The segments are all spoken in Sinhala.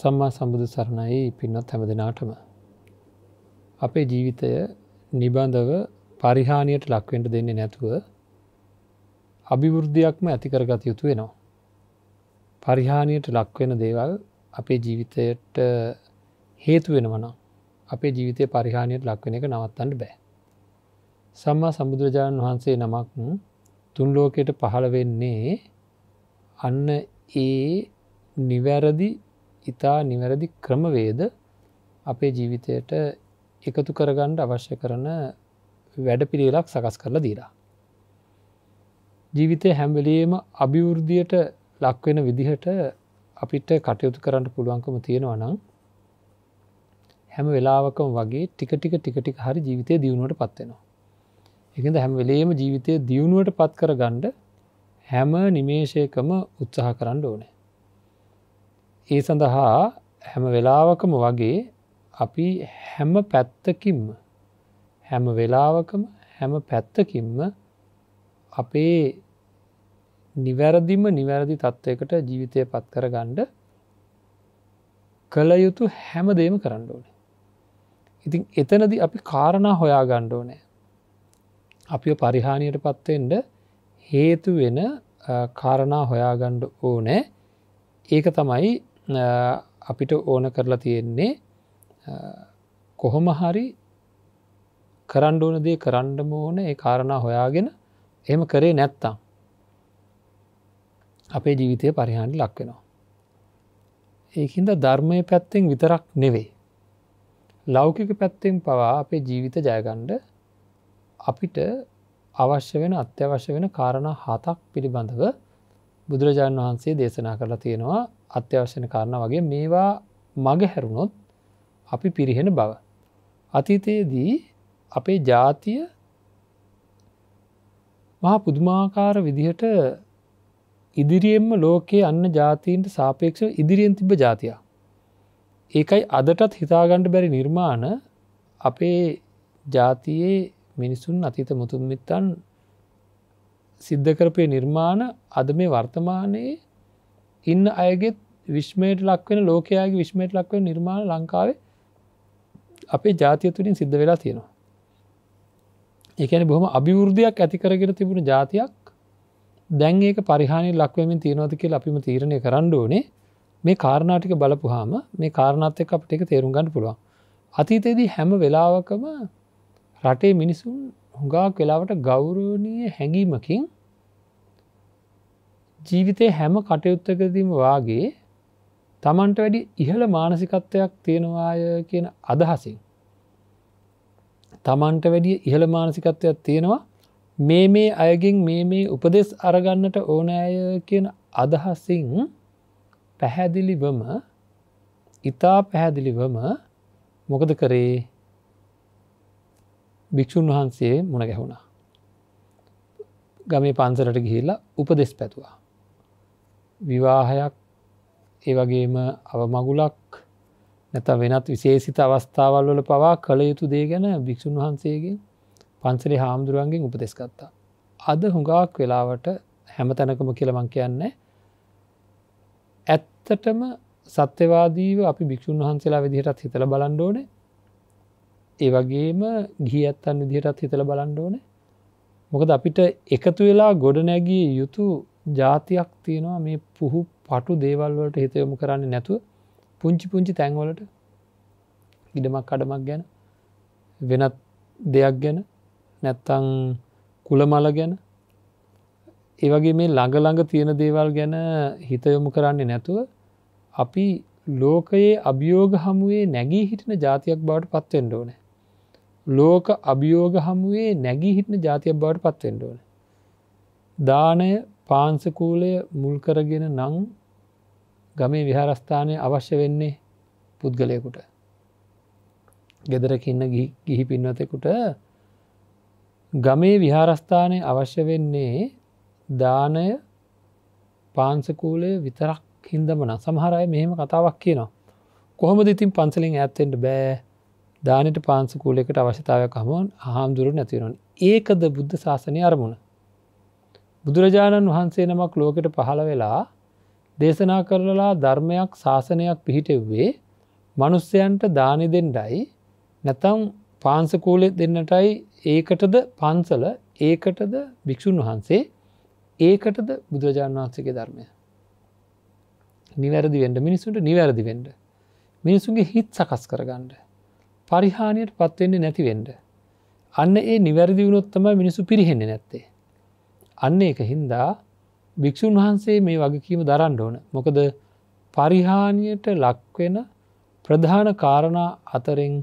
සම්මා සම්බුදු සරණයි පින්නත් හැම දෙනාටම. අපේ ජීවිතය නිබඳව පරිහානියට ලක්වෙන්ට දෙන්නේ නැතුව අභිවෘද්ධයක්ම ඇතිකරගත යුතු වෙනවා. පරිහානියට ලක්වෙන දේවල් අපේ ජීවිතයට හේතු වෙනවන අපේ ජීවිතය පරිහානියට ලක්වෙන එක නවත්තන්න බෑ. සම්මා සම්බුදුරජාණන් වහන්සේ නමක් තුන් ලෝකයට පහළ වෙන්නේ අන්න ඒ නිවැරදි ඉතා නිවැරදි ක්‍රමවේද අපේ ජීවිතයට එකතු කරගණ්ඩ අවශ්‍ය කරන වැඩ පිළිලක් සකස් කරලා දීලා. ජීවිතය හැම්වලේම අභිවෘද්ධියට ලක්වෙන විදිහට අපිට කටයුතු කරන්න පුළුවන්කම තියෙනවා නම් හැම වෙලාවකම වගේ ටික ටික ටිකටික හරි ජීවිතය දියුණුවට පත්වෙනවා. එකද හැම වෙලේම ජීවිතය දියුණුවට පත් කර ගණ්ඩ හැම නිමේෂයකම උත්සාහ කරන්න ඕනෑ. ඒ සඳහා හැම වෙලාවකම වගේ අපි හැම පැත්තකින්ම හැම වෙලාවකම හැම පැත්තකින්ම අපේ නිවැරදිම නිවැරදි තත්ත්වයකට ජීවිතය පත් කර ගණ්ඩ කළ යුතු හැම දේම කරන්න ඕනේ. ඉතින් එතනද අපි කාරණා හොයා ගණ්ඩ ඕනෑ. අපි පරිහානියට පත්තෙන්ට හේතු වෙන කාරණා හොයාගණ්ඩ ඕනෑ ඒක තමයි අපිට ඕන කරලා තියෙන්නේ කොහොම හරි කරන්න ඕන දේ කරන්නම ඕන ඒ කාරණා හොයාගෙන එම කරේ නැත්තම් අපේ ජීවිතය පරිහානි ලක්වෙනවා. ඒහින්ද ධර්මය පැත්තෙන් විතරක් නෙවේ. ලෞකික පැත්තෙන් පවා අපේ ජීවිත ජයගණ්ඩ අපිට අවශ්‍ය වෙන අත්‍යවශ්‍ය වෙන කාරණ හතක් පිළිබඳව බුදුරජාණන් වහන්සේ දේශනා කරලා තියෙනවා අත්‍යවශ්‍යන කරන වගේ මේවා මග හැරුණොත් අපි පිරිහෙන බව. අතීතයේදී අපේ ජාතිය මහා පුදුමාකාර විදිහට ඉදිරියෙන්ම ලෝකයේ අන්න ජාතීන්ට සාපේක්ෂව ඉදිරියෙන් තිබ ජාතියක්. ඒකයි අදටත් හිතාගණ්ඩ බැරි නිර්මාණ අපේ ජාතියේ මිනිසුන් අතීත මුතුන්මිත්තන් සිද්ධ කරපය නිර්මාණ අද මේ වර්තමානයේ ඉන්න අයගෙත් විශ්මයට ලක්වෙන ලෝකයාගේ විශ්මයට ලක්වෙන නිර්මාණ ලංකාවේ අපේ ජාතිය තුළින් සිද්ධ වෙලා තියෙනවා. එකන බොහම අභිවෘද්ධයක් ඇතිකරගෙන තිබුණු ජාතියක් දැන් ඒක පරිහානි ලක්වමින් තියෙනවතික අපිම තීරණය කරන්න ඕනේ මේ කාරණාටික බලපුහාම මේ කාරණත්තක අපට එක තේරුම් ගන්න පුළුවන්. අතීතයේදී හැම වෙලාවකම රටේ මිනිසුන් හුඟක් වෙලාවට ගෞරෝණය හැඟීමකින් ජීවිතය හැම කටයුත්තකදීම වගේ තමන්ට වැඩි ඉහළ මානසිකත්වයක් තියෙනවාය කියන අදහසින්. තමන්ට වැඩිය ඉහළ මානසිකත්වයක් තියෙනවා මේ මේ අයගෙන් මේ මේ උපදෙස් අරගන්නට ඕනෑය කියන අදහසින් පැහැදිලිවම ඉතා පැහැදිලිවම මොකද කරේ භික්‍ෂූන් වහන්සේ මුණ ගැහුණා. ගමේ පන්සරට ගිහිල්ලා උපදෙස් පැතුවා. විවාහයක් ඒ වගේම අවමගුලක් නැත වෙනත් විශේසිත අවස්ථාවල් වල පවා කළ යුතු දේ ගැන භික්‍ෂූන් වහන්සේගේ පන්සලි හාමුදුරුවන්ගෙන් උපදෙස්කත්තා. අද හුඟාක් වෙලාවට හැම තැනකම කියලමං කියන්නේ ඇත්තටම සත්‍යවාදීව අපි භික්‍ෂූන් වහන්සේලා විදිහටත් හිතල බලන්ඩෝන ඒ වගේම ගී ඇත්තන් විදිහටත් හිතල බලන්ඩෝන මොකද අපිට එකතු වෙලා ගොඩනැගී යුතු ජාතියක් තියෙනවා මේ පුහු පටු දේවල්වලට හිතයොමු කරන්න නැතුව පුංචි පුංචි තැන්වලට ඉඩමක් කඩමක් ගැන වෙනත් දෙයක් ගැන නැත්තං කුලමල ගැන ඒවගේ මේ ළඟළඟ තියෙන දේවල් ගැන හිතයොමු කරන්නේ නැතුව අපි ලෝකයේ අභියෝග හමුවේ නැගී හිටින ජාතියක් බවට පත්වෙන්ඩ ඕන ලෝක අභියෝග හමුවේ නැගී හිටින ජාතියක් බවට පත්වෙන්ඩ ඕන දානය පාන්සකූලය මුල් කරගෙන නං ගමේ විහාරස්ථානය අවශ්‍ය වෙන්නේ පුද්ගලයකුට. ගෙදරකින්න ගිහි පින්වතෙකුට ගමේ විහාරස්ථානය අවශ්‍ය වෙන්නේ දානය පාන්සකූලය විතරක් හින්දමන සමහරය මෙහෙම කතාවක් කියනවා. කොහොම ඉතින් පන්සලින් ඇත්තෙන්ට බෑ දානට පාන්සකූලෙකට අවශ්‍යතාවයක් හමුවන් හාමුදුරු නැතිවරුන් ඒකද බුද්ධ ශාසනය අරමුණ බුදුරජාණන් වහන්සේ නමක් ලෝකෙට පහළ වෙලා දේශනා කරලා ධර්මයක් ශාසනයක් පිහිටෙව්වේ මනුස්සයන්ට දානි දෙෙන්ඩයි නැතම් පාන්සකූලෙ දෙන්නටයි ඒකටද පන්සල ඒකටද භික්‍ෂූන් වහන්සේ ඒකටද බුදුරජාණන් වහන්සේගේ ධර්මය. නිවැරදි වෙන්ඩ මිනිසුන්ට නිවැරදි වෙන්ඩ. මිනිසුන්ගේ හිත් සකස් කරගන්න. පරිහානියට පත්වෙන්නේ නැතිවෙන්ඩ. අන්න ඒ නිවැරදි වුණොත්තම මිනිසු පිරිහෙන්නේ නැත්තේ. අන්න එක හින්දා භික්‍ෂූන් වහන්සේ මේ වගකීම දරන්න ඕන මොකද පරිහානියට ලක්වෙන ප්‍රධාන කාරණා අතරින්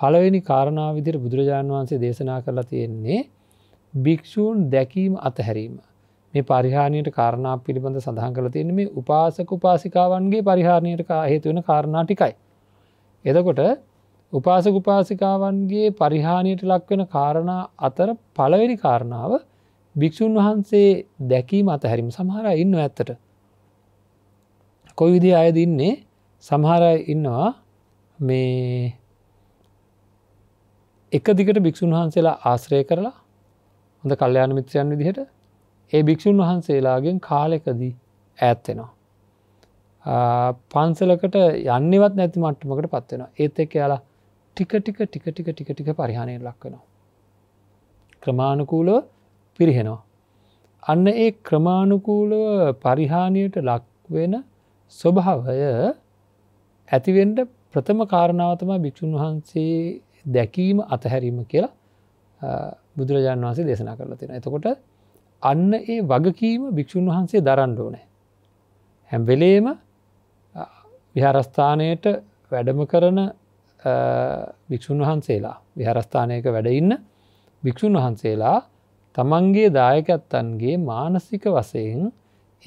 පළවෙනි කාරණා විදිර බුදුරජාණන් වහන්සේ දේශනා කරලා තියෙන්නේ භික්‍ෂූන් දැකීම අතහැරීම මේ පරිහානියට කාරණා පිළිබඳ සඳහන් කළ තියෙන මේ උපාසක උපාසිකාවන්ගේ පරිහානියට හේතුවෙන කාරණා ටිකයි. එදකොට උපාසක උපාසිකාවන්ගේ පරිහානියට ලක්වෙන කාරණා අතර පළවෙනි කාරණාව භික්‍ෂූන් වහන්සේ දැකීම අතහැරිම සමහර ඉන්න ඇත්තට. කොයි විදි අයද ඉන්නේ සමහර ඉන්නවා මේ එක දිගට භික්‍ෂූන් වහන්සේලා ආශ්‍රය කරලා හොඳ කල්්‍යයාන මිත්‍රයන් විදිහට ඒ භික්‍ෂූන් වහන්සේලාගෙන් කාලෙකදී ඇත්වෙනවා. පන්සලකට යන්නවත් නැති මට්ටමකට පත්වෙනවා ඒත් එක් යාලා ටික ටික ටික ටික ටික ටික පරිහණය ලක්වෙනවා. ක්‍රමාණුකූලව පිරිහෙනවා. අන්න ඒ ක්‍රමාණුකූලව පරිහානියට ලක්වෙන ස්වභාවය ඇතිවෙන්ට ප්‍රථම කාරණාවතම භික්‍ෂූන් වහන්සේ දැකීම අතහැරීම කියලා බුදුරජාණන් වහන්සේ දේශනා කරලා තින. එතකොට අන්න ඒ වගකීම භික්‍ෂූන් වහන්සේ දරන්න ඕනෑ. හැම්වෙලේම විහාරස්ථානයට වැඩම කරන භික්‍ෂූන් වහන්සේලා විහාරස්ථානයක වැඩඉන්න භික්‍ෂූන් වහන්සේලා තමන්ගේ දායකත්තන්ගේ මානසික වසයෙන්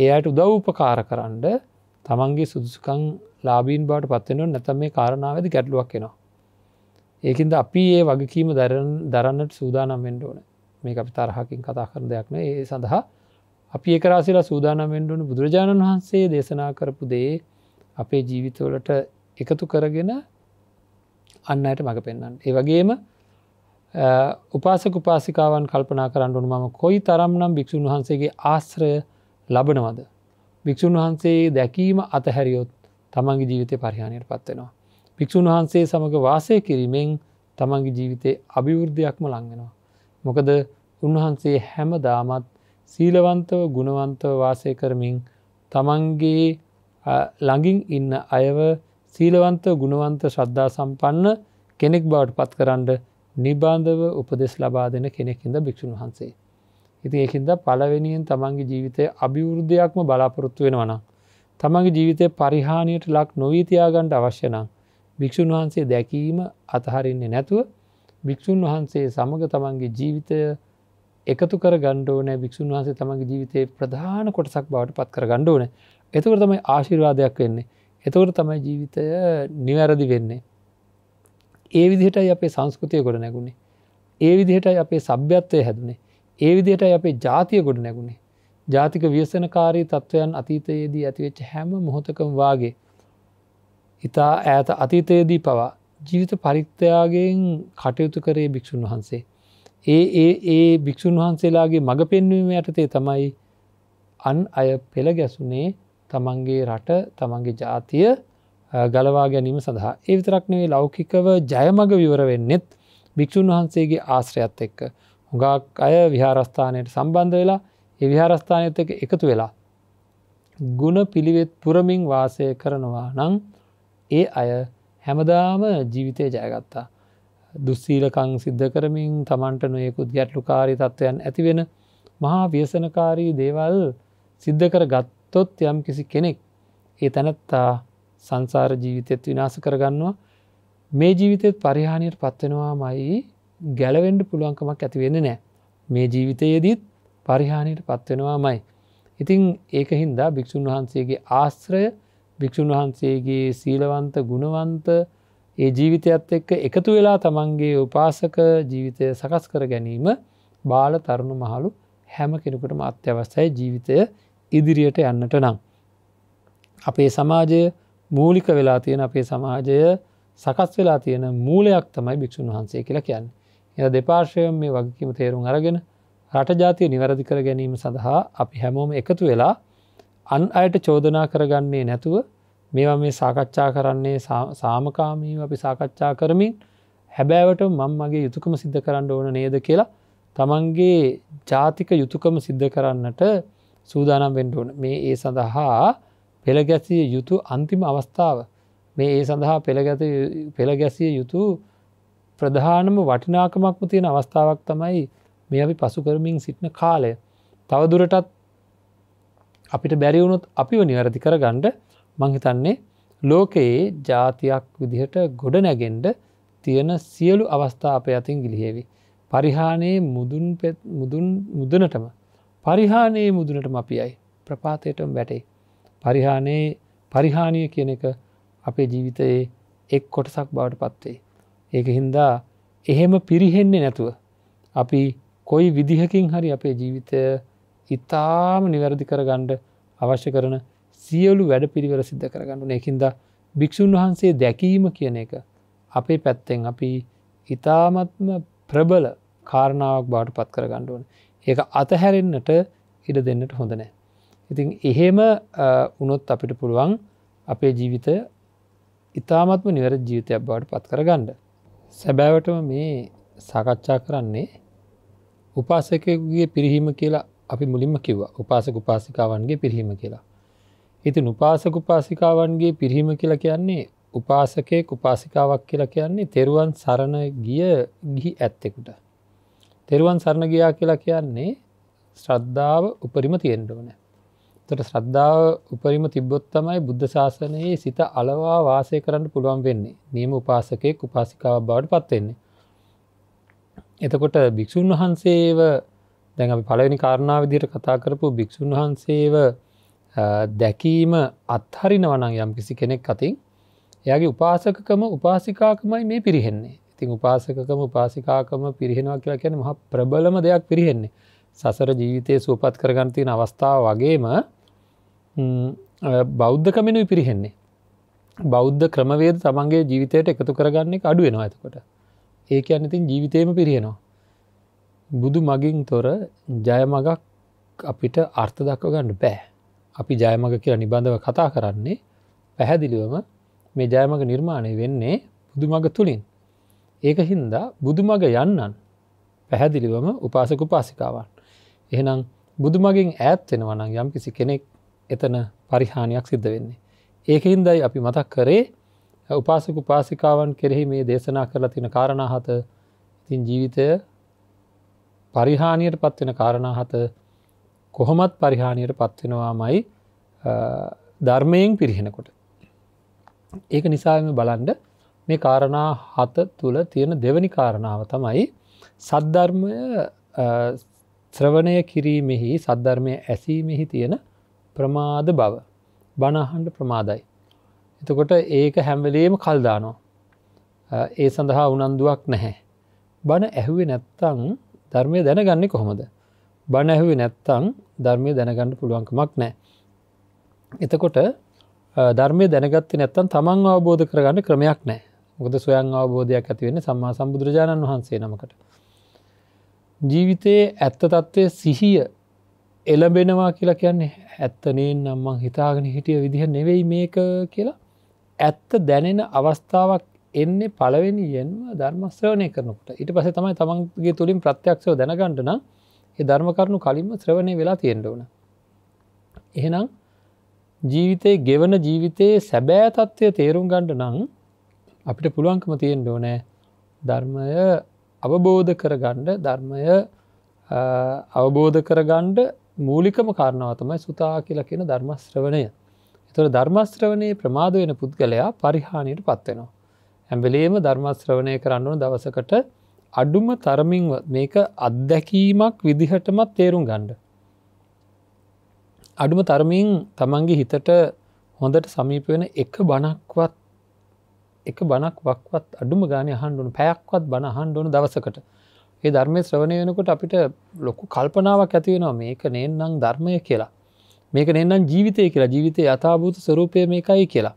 එයට උදව් උපකාර කරන්න තමන්ගේ සුදුසුකං ලාබීන් බාට පත්වෙනු නැතම මේ කාරණාවද ගැටලුවක් කෙනවා. ඒකන්ද අපි ඒ වගකීම දරන්නට සූදානම්ෙන්ට ඕන මේ අපි තරහකින් කතා කරන දෙයක්න ඒ සඳහා අපි ඒකරාසිලා සූදානමෙන්ටුවන බුදුරජාණන් වහන්සේ දේශනා කරපු දේ අපේ ජීවිතවලට එකතු කරගෙන අන්නයට මඟ පෙන්න්න. ඒවගේම උපාසක උපාසිකාවන් කල්පනා කරන්න උනු මම කොයි තරම්නම් භික්‍ෂූන් වහන්සේගේ ආශ්‍රය ලබනවද. භික්‍ෂූන් වහන්සේ දැකීම අතහැරියොත් තමන්ගේ ජීවිතය පරිහානයට පත්වෙනවා. භික්‍ෂූන් වහන්සේ සමඟ වාසය කිරීමෙන් තමන්ගේ ජීවිතය අභිවෘද්ධයක්ම ලංගෙනවා. මොකද උන්වහන්සේ හැම දාමත් සීලවන්තව ගුණවන්තව වාසය කරමින් තමන්ගේ ළඟින් ඉන්න අයව සීලවන්ත ගුණවන්ත ශ්‍රද්ධා සම්පන්න කෙනෙක් බවට පත් කරන්න නිබාන්ධව උපදෙස් ලබා දෙන කෙනෙක්හිද භික්‍ෂූන් වහන්සේ. ඉති ඒහින්ද පලවෙනියෙන් තමන්ගේ ජීවිතය අභිවෘද්ධයක්ම බලාපොරොත්තු වෙනවන. තමන්ගේ ජීවිතය පරිහානියට ලක් නොවීතියාගන්ට අවශ්‍යනම් භික්‍ෂූන් වහන්සේ දැකීම අතහරින්නේ නැතුව භික්‍ෂූන් වහන්සේ සමඟ තමන්ගේ ජීවිතය එකතු කර ගණ්ඩෝන භික්‍ෂූන් වහසේ තමන්ගේ ජීවිතයේ ප්‍රධාන කොටසක් බවට පත් කර ගණ්ඩෝන එතකට තමයි ආශිර්වාදයක් වෙන්නේ එතකට තමයි ජීවිතය නිවැරදි වෙන්නේ ඒ විදිහටයි අපේ සංස්කෘතිය ගොඩ නැගුණේ ඒ විදිහටයි අපේ සභ්‍යත්වය හැදුනේ ඒ විදිහටයි අපේ ජාතිය ගොඩ නැගුණේ ජාතික ව්‍යසනකාරී තත්ත්වයන් අතීතයේදී ඇතිවෙච්ච හැම මොහොතකම් වාගේ ඉතා ඈත අතීතයේදී පවා ජීවිත පරිත්‍යයාගෙන් කටයුතු කරේ භික්‍ෂූන් වහන්සේ. ඒ ඒ ඒ භික්‍ෂූන් වහන්සේලාගේ මඟ පෙන්වීම යටතේ තමයි අන් අය පෙළ ගැසුනේ තමන්ගේ රට තමන්ගේ ජාතිය ගලවා ගැනීම සඳහා ඒ විතරක්නේ ලෞකිකව ජයමග විවර වෙන්නෙත් භික්‍ෂූන් වහන්සේගේ ආශ්‍රයත් එක්ක හුඟක් අය විහාරස්ථානයට සම්බන්ධ වෙලා ඒ විහාරස්ථානයත් එක එකතු වෙලා ගුණ පිළිවෙත් පුරමින් වාසය කරනවා නං ඒ අය හැමදාම ජීවිතය ජයගත්තා දුස්සීලකං සිද්ධ කරමින් තමන්ට නොයෙකුත් ගැටලුකාරී තත්ත්වයන් ඇතිවෙන මහා ව්‍යසනකාරී දේවල් සිද්ධ කර ගත්තොත් යම් කිසි කෙනෙක් ඒ තැනැත්තා සංසාර ජීවිතයත් විනාස කරගන්නවා මේ ජීවිතයත් පරිහානියට පත්වෙනවා මයි ගැලවෙන්ඩ පුළුවන්කමක් ඇතිවෙන්න නෑ මේ ජීවිතයේදීත් පරිහානියට පත්වෙනවා මයි. ඉතිං ඒක හින්දා භික්‍ෂූන් වහන්සේගේ ආශ්‍රය භික්‍ෂූන් වහන්සේගේ සීලවන්ත ගුණවන්ත ඒ ජීවිතයත් එක්ක එකතු වෙලා තමන්ගේ උපාසක ජීවිතය සකස් කර ගැනීම බාල තරුණු මහලු හැම කෙනෙකුටම අත්‍යවස්සයි ජීවිතය ඉදිරියට යන්නට නම්. අපේ සමාජය මූලික වෙලා තියෙන අපේ සමාජය සකස් වෙලා තියෙන මූලයක් තමයි භික්‍ෂූන් වහන්සේ කියලා කියන්න. එ දෙපාර්ශයම් මේ වගකීම තේරුම් අරගෙන රටජාතිය නිවැරදි කර ගැනීම සඳහා අපි හැමෝම එකතු වෙලා අන් අයට චෝදනා කරගන්නේ නැතුව මේවා මේ සාකච්ඡා කරන්නේ සාමකාමීව අපි සාකච්ඡා කරමින් හැබෑවට මං මගේ යුතුකම සිද්ධ කරන්න ඕන නේද කියලා තමන්ගේ ජාතික යුතුකම සිද්ධ කරන්නට සූදානම් වෙන්ඩුවන මේ ඒ සඳහා පෙළගැසිය යුතු අන්තිම අවස්ථාව මේ ඒ සඳහා පෙළගැසිය යුතු ප්‍රධානම වටිනාකමක්ම තියෙන අවස්ථාවක් තමයි මේ අපි පසු කරමින් සිටින කාලය තවදුරටත් අපිට බැරිවුණොත් අපිව නිවැරදි කර ගණ්ඩ මංහිතන්නේ ලෝකයේ ජාතියක් විදිහට ගොඩ නැගෙන්ඩ තියෙන සියලු අවස්ථා අප අතින් ගිලිහෙවි. පරිහානයේ මුදුනටම පරිහානයේ මුදුනටම අපියයි ප්‍රපාතයටම වැටේ. පරිහානයේ පරිහානිය කියන එක අපේ ජීවිතයේ එක් කොටසක් බවට පත්වේ. ඒක හින්දා එහෙම පිරිහෙන්නේ නැතුව අපි කොයි විදිහකින් හරි අපේ ජීවිතය ඉතාම නිවැරදි කරගණ්ඩ අවශ්‍ය කරන සියලු වැඩ පිළිවර සිද්ධ කරගන්නු එකකින්ද භික්‍ෂූන් වහන්සේ දැකීම කියන එක අපේ පැත්තෙන් අපි ඉතාමත්ම ප්‍රබල කාරණාවක් බාට පත් කරගණ්ඩුවන ඒක අතහැරෙන්න්නට ඉඩ දෙන්නට හොඳනෑ ඉතින් එහෙම උනොත් අපිට පුළුවන් අපේ ජීවිතය ඉතාමත්ම නිවර ජීවිතයක් බවට පත් කරගන්න. සැබෑවටම මේ සාකච්ඡා කරන්නේ උපාසකයකුගේ පිරිහීම කියලා අපි මුලින්ම කිව්ව උපාසක උපාසිකාවන්ගේ පිරිහීම කියලා. ඉතින් උපාසක උපාසිකාවන්ගේ පිරිහීම කියලා කියන්නේ උපාසකය උපාසිකාවක් කියලා කියන්නේ තෙරුවන් සරණ ගිය ගිහි ඇත්තෙකුට. තෙරුවන් සරණ ගියා කියලා කියන්නේ ශ්‍රද්ධාව උපරිම තියෙන්ඩුවනෑ. තොට ශ්‍රද්ධාව උපරිම තිබ්බොත් තමයි බුද්ධ ශාසනයේ සිත අලවා වාසය කරන්න පුළුවන් වෙන්නේ නියම උපාසකයෙක් උපාසිකාව බවට පත්වෙන්නේ. එතකොට භික්‍ෂූන් වහන්සේව දැන් අපි පළවෙනි කාරණාව විදියට කතා කරපු භික්‍ෂූන් වහන්සේව දැකීම අත්හරින වනං යම් කිසි කෙනෙක් අතින් එයාගේ උපාසකකම උපාසිකාකමයි මේ පිරිහෙන්නේ ඉතින් උපාසකකම උපාසිකාකම පිරිහෙනවා කියලා කියන මහ ප්‍රබලම දෙයක් පිරිහෙන්නේ සසර ජීවිතය සූපත් කරගන්තින අවස්ථාව වගේම බෞද්ධ කමෙනුයි පිරිහෙන්නේ. බෞද්ධ ක්‍රමවේද තමන්ගේ ජීවිතයට එකතු කරගන්නෙක් අඩුවෙනවා ඇතකොට. ඒක අනතින් ජීවිතයම පිරියෙනවා. බුදු මගින් තොර ජයමගක් අපිට අර්ථ දක්ව ගන්න බෑ. අපි ජයමග කියලා නිබඳව කතා කරන්නේ පැහැදිලිවම මේ ජයමග නිර්මාණය වෙන්නේ බුදුමග තුළින්. ඒක හින්දා බුදුමග යන්නන් පැහැදිලිවම උපාසක උපාසිකාවන්. එහෙනම් බුදුමගින් ඈත්වෙනවනම් යම් කිසි කෙනෙක් එතන පරිහානියක් සිද්ධ වෙන්නේ. ඒකහින්දයි අපි මතක් කරේ උපාසක උපාසිකාවන් කෙරෙහි මේ දේශනා කරලා තින කාරණහත ඉතින් ජීවිතය පරිහානියට පත්වෙන කාරණහත කොහොමත් පරිහානියට පත්වෙනවා මයි ධර්මයෙන් පිරිහෙනකොට. ඒක නිසාම බලන්ඩ මේ කාරණා හත තුළ තියෙන දෙවැනි කාරණාව තමයි සද්ධර්මය ශ්‍රවණය කිරීමෙහි සද්ධර්මය ඇසීමෙහි තියෙන ප්‍රමාද බව බණහන්ඩ ප්‍රමාදයි. එතකොට ඒක හැම්වලේම කල්දානවා. ඒ සඳහා උනන්දුවක් නැහැ. බණ ඇහුවේ නැත්තං ධර්මය දැනගන්නේ කොහොමද. බණ ඇහුවේ නැත්තං ධර්මය දැනගන්න පුළුවන්කමක් නෑ. එතකොට ධර්මය දැනගත්ත නැත්තන් තමන් අවබෝධ කරගන්න ක්‍රමයක් නෑ ගොද සොයන් අවබෝධයක් ඇතිවෙන සම්මා සම්බුදුරජාණන් වහන්සේ නමකට. ජීවිතයේ ඇත්ත තත්ත්වය සිහිය එලබෙනවා කියලා කියන්නේ ඇත්තනේ නම්මං හිතාගෙන හිටිය විදිහ නෙවෙයි මේක කියලා ඇත්ත දැනෙන අවස්ථාවක් එන්නේ පලවෙනියෙන්ම ධර්මස්්‍රවණය කරනකට ඉට පස තමයි තමන්ගේ තුළින් ප්‍රත්‍යක්ෂව දැනගණඩන ඒ ධර්ම කරනු කලින්ම ශ්‍රවණය වෙලා තියෙන්ටවන. එහෙනම් ජීවිතය ගෙවන ජීවිතයේ සැබෑ තත්ත්වය තේරුම් ගණ්ඩ නං අපිට පුළුවන්කම තියෙන් ඕනෑ ධර්මය අවබෝධ කරගණ්ඩ ධර්මය අවබෝධ කරගණ්ඩ මූලිකම කාරණාව තමයි සුතා කියලා කියන ධර්මශ්‍රවණය. එතුොට ධර්මශ්‍රවණයේ ප්‍රමාද වෙන පුද්ගලයා පරිහානියට පත්වෙනවා. ඇම්බලේම ධර්මශ්‍රවණය කරන්නවන දවසකට අඩුම තරමින්ව මේක අත්දැකීමක් විදිහටමත් තේරුම් ගණ්ඩ. අඩුම තරමින් තමන්ගේ හිතට හොඳට සමීප වෙන එක බණක්වත් එක බණක් වක්වත් අඩුම ගානය හන්ඩුවන පැයක්වත් බණ හන්ඩුවන දවසකට ඒ ධර්මය ශ්‍රවණය වෙනකොට අපිට ලොකු කල්පනාවක් ඇතිවෙනවා මේක නේනම් ධර්මය කියලා මේක නේනම් ජීවිතය කියලා ජීවිතය යථභූත ස්වරූපය මේකයි කියලා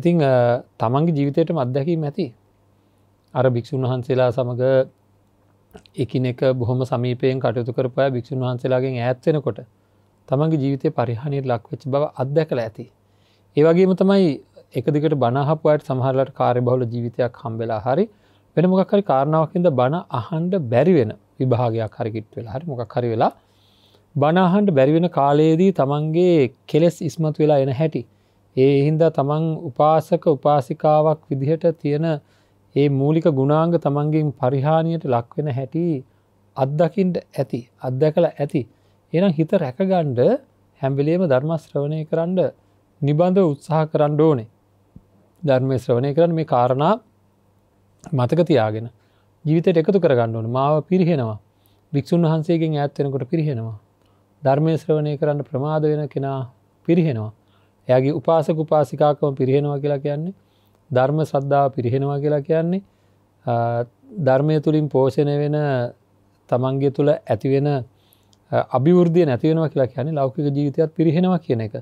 ඉතිං තමන්ගේ ජීවිතයට මත්දැකීම ඇති අර භික්‍ෂූන් වහන්සේලා සමඟ එකනෙක බොහොම සමීපයෙන් කටයුතු කරපය භික්‍ෂූන් වහන්සේලාගෙන් ඇත්වෙනකොට තමන්ගේ ජීවිතය පරිහානියට ලක්වෙච් බව අත්දැකල ඇති. ඒවගේම තමයි එකදිකට බනහපුයට සහරලට කාරය බහුල ජීවිතයක් හම්බෙලා හරි වෙන මොකක්හරි කාරණාවකින්ද බණ අහන්ඩ බැරිවෙන විභාගයක් හරිකිට් වෙලා හරි මොකක් හරි වෙලා බනාහන්ට බැරිවෙන කාලයේදී තමන්ගේ කෙලෙස් ඉස්මතු වෙලා එන හැටි. ඒ හින්දා තමන් උපාසක උපාසිකාවක් විදිහට තියෙන ඒ මූලික ගුණාංග තමන්ගින් පරිහානියට ලක්වෙන හැටි අත්දකින්ට ඇති අත්දැකළ ඇති. එනම් හිත රැකගණ්ඩ හැම්බිලේම ධර්මශ්‍රවණය කරන්න නිබඳව උත්සාහ කරන්න ඕනේ. ධර්මය ශ්‍රවණය කරන්න මේ කාරණා මතක තියාගෙන ජීවිතයට එකතු කරගන්න ඕන මාව පිරිහෙනවා භික්‍ෂූන් වහන්සේගෙන් ඇත්වෙනකොට පිරිහෙනවා ධර්මය ශ්‍රවණය කරන්න ප්‍රමාද වෙන කෙනා පිරිහෙනවා එයාගේ උපාසක උපාසිකාකම පිරිහෙනවා කියලා කියන්නේ ධර්ම සද්ධාව පිරිහෙනවා කියලා කියන්නේ ධර්මය තුළින් පෝෂණය වෙන තමන්ගේ තුළ ඇතිවෙන අභිවෘද්ධිය නැතිවෙනවා කියලා කියන්නේ ලෞකික ජීවිතයත් පිරිහෙනවා කියන එක.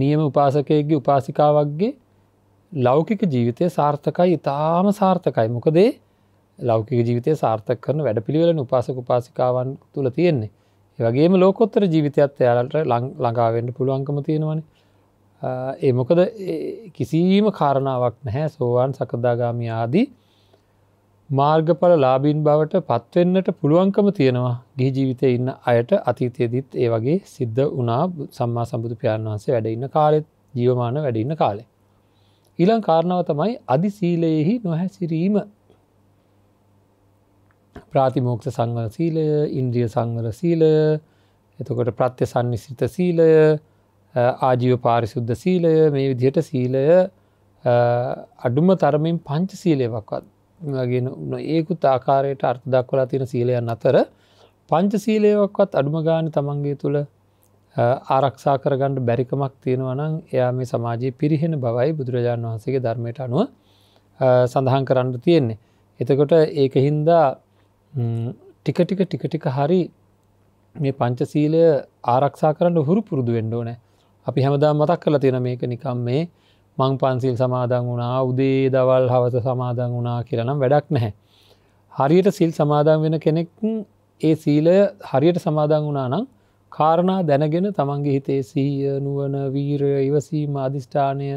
නියම උපාසකයගේ උපාසිකාවක්ගේ ලෞකික ජීවිතය සාර්ථකයි ඉතාම සාර්ථකයි මොකදේ ලෞකික ජීවිතය සාර්ථක කරන වැඩ පිළිවෙල උපාසක උපාසිකාවන් තුළ තියෙන්නේ. ඒවගේම ලෝකොත්තර ජීවිතයත් එයාලට ලඟාවෙන්ට පුළුවන්කම තියෙනවන. ඒ මොකද කිසිීම කාරණාවක් නැහැ සෝවාන් සකදාගාමි ආදී මාර්ගඵල ලාබීන් බවට පත්වෙන්නට පුළුවන්කම තියෙනවා ගිහි ජීවිතය ඉන්න අයට අතීතයේදත් ඒ වගේ සිද්ධ වනා සම්මා සම්බුදු පියාන් වහන්සේ වැඩඉන්න කාලෙත් ජීවමාන වැඩඉන්න කාලේ. ඊළං කාරණාව තමයි අධි සීලයෙහි නොහැසිරීම ප්‍රාතිමෝක්ෂ සංවර සීලය ඉන්ද්‍රිය සංවර සීලය එතකොට ප්‍රත්‍ය සන්නිසිත සීලය ආජීව පාරිසුද්ධ සීලය මේ විදිහට සීලය අඩුම තරමින් පංච සීලයවක්වත් ගෙන ඒකුත් ආකාරයට අර්ථ දක්වලා තියෙන සීලයන් අතර පංච සීලයවක්වත් අඩුම ගාන තමන්ගේ තුළ ආරක්ෂා කරගන්නට බැරිකමක් තියෙනවනම් එයා මේ සමාජයේ පිරිහෙන බවයි බුදුරජාණන් වහන්සේගේ ධර්මයට අනුව සඳහන් කරන්න තියෙන්නේ. එතකොට ඒක හින්දා ටිකටික ටිකටික හරි මේ පංචසීලය ආරක්ෂා කරන්න හුරු පුරුදු වෙන්න ඕනෑ අපි හැමදා මතක් කළ තියෙන මේක නිකම් මේ මං පන්සිල් සමාදන් වුණා උදේ දවල් හවස සමාදන් වුණා කියලනම් වැඩක් නැහැ. හරියට සිල් සමාදන් වෙන කෙනෙක් ඒ සීලය හරියට සමාදන් වුණා නම් කාරණා දැනගෙන තමන්ගේ හිතේ සීය නුවන වීරය ඉවසීම අධිෂ්ඨානය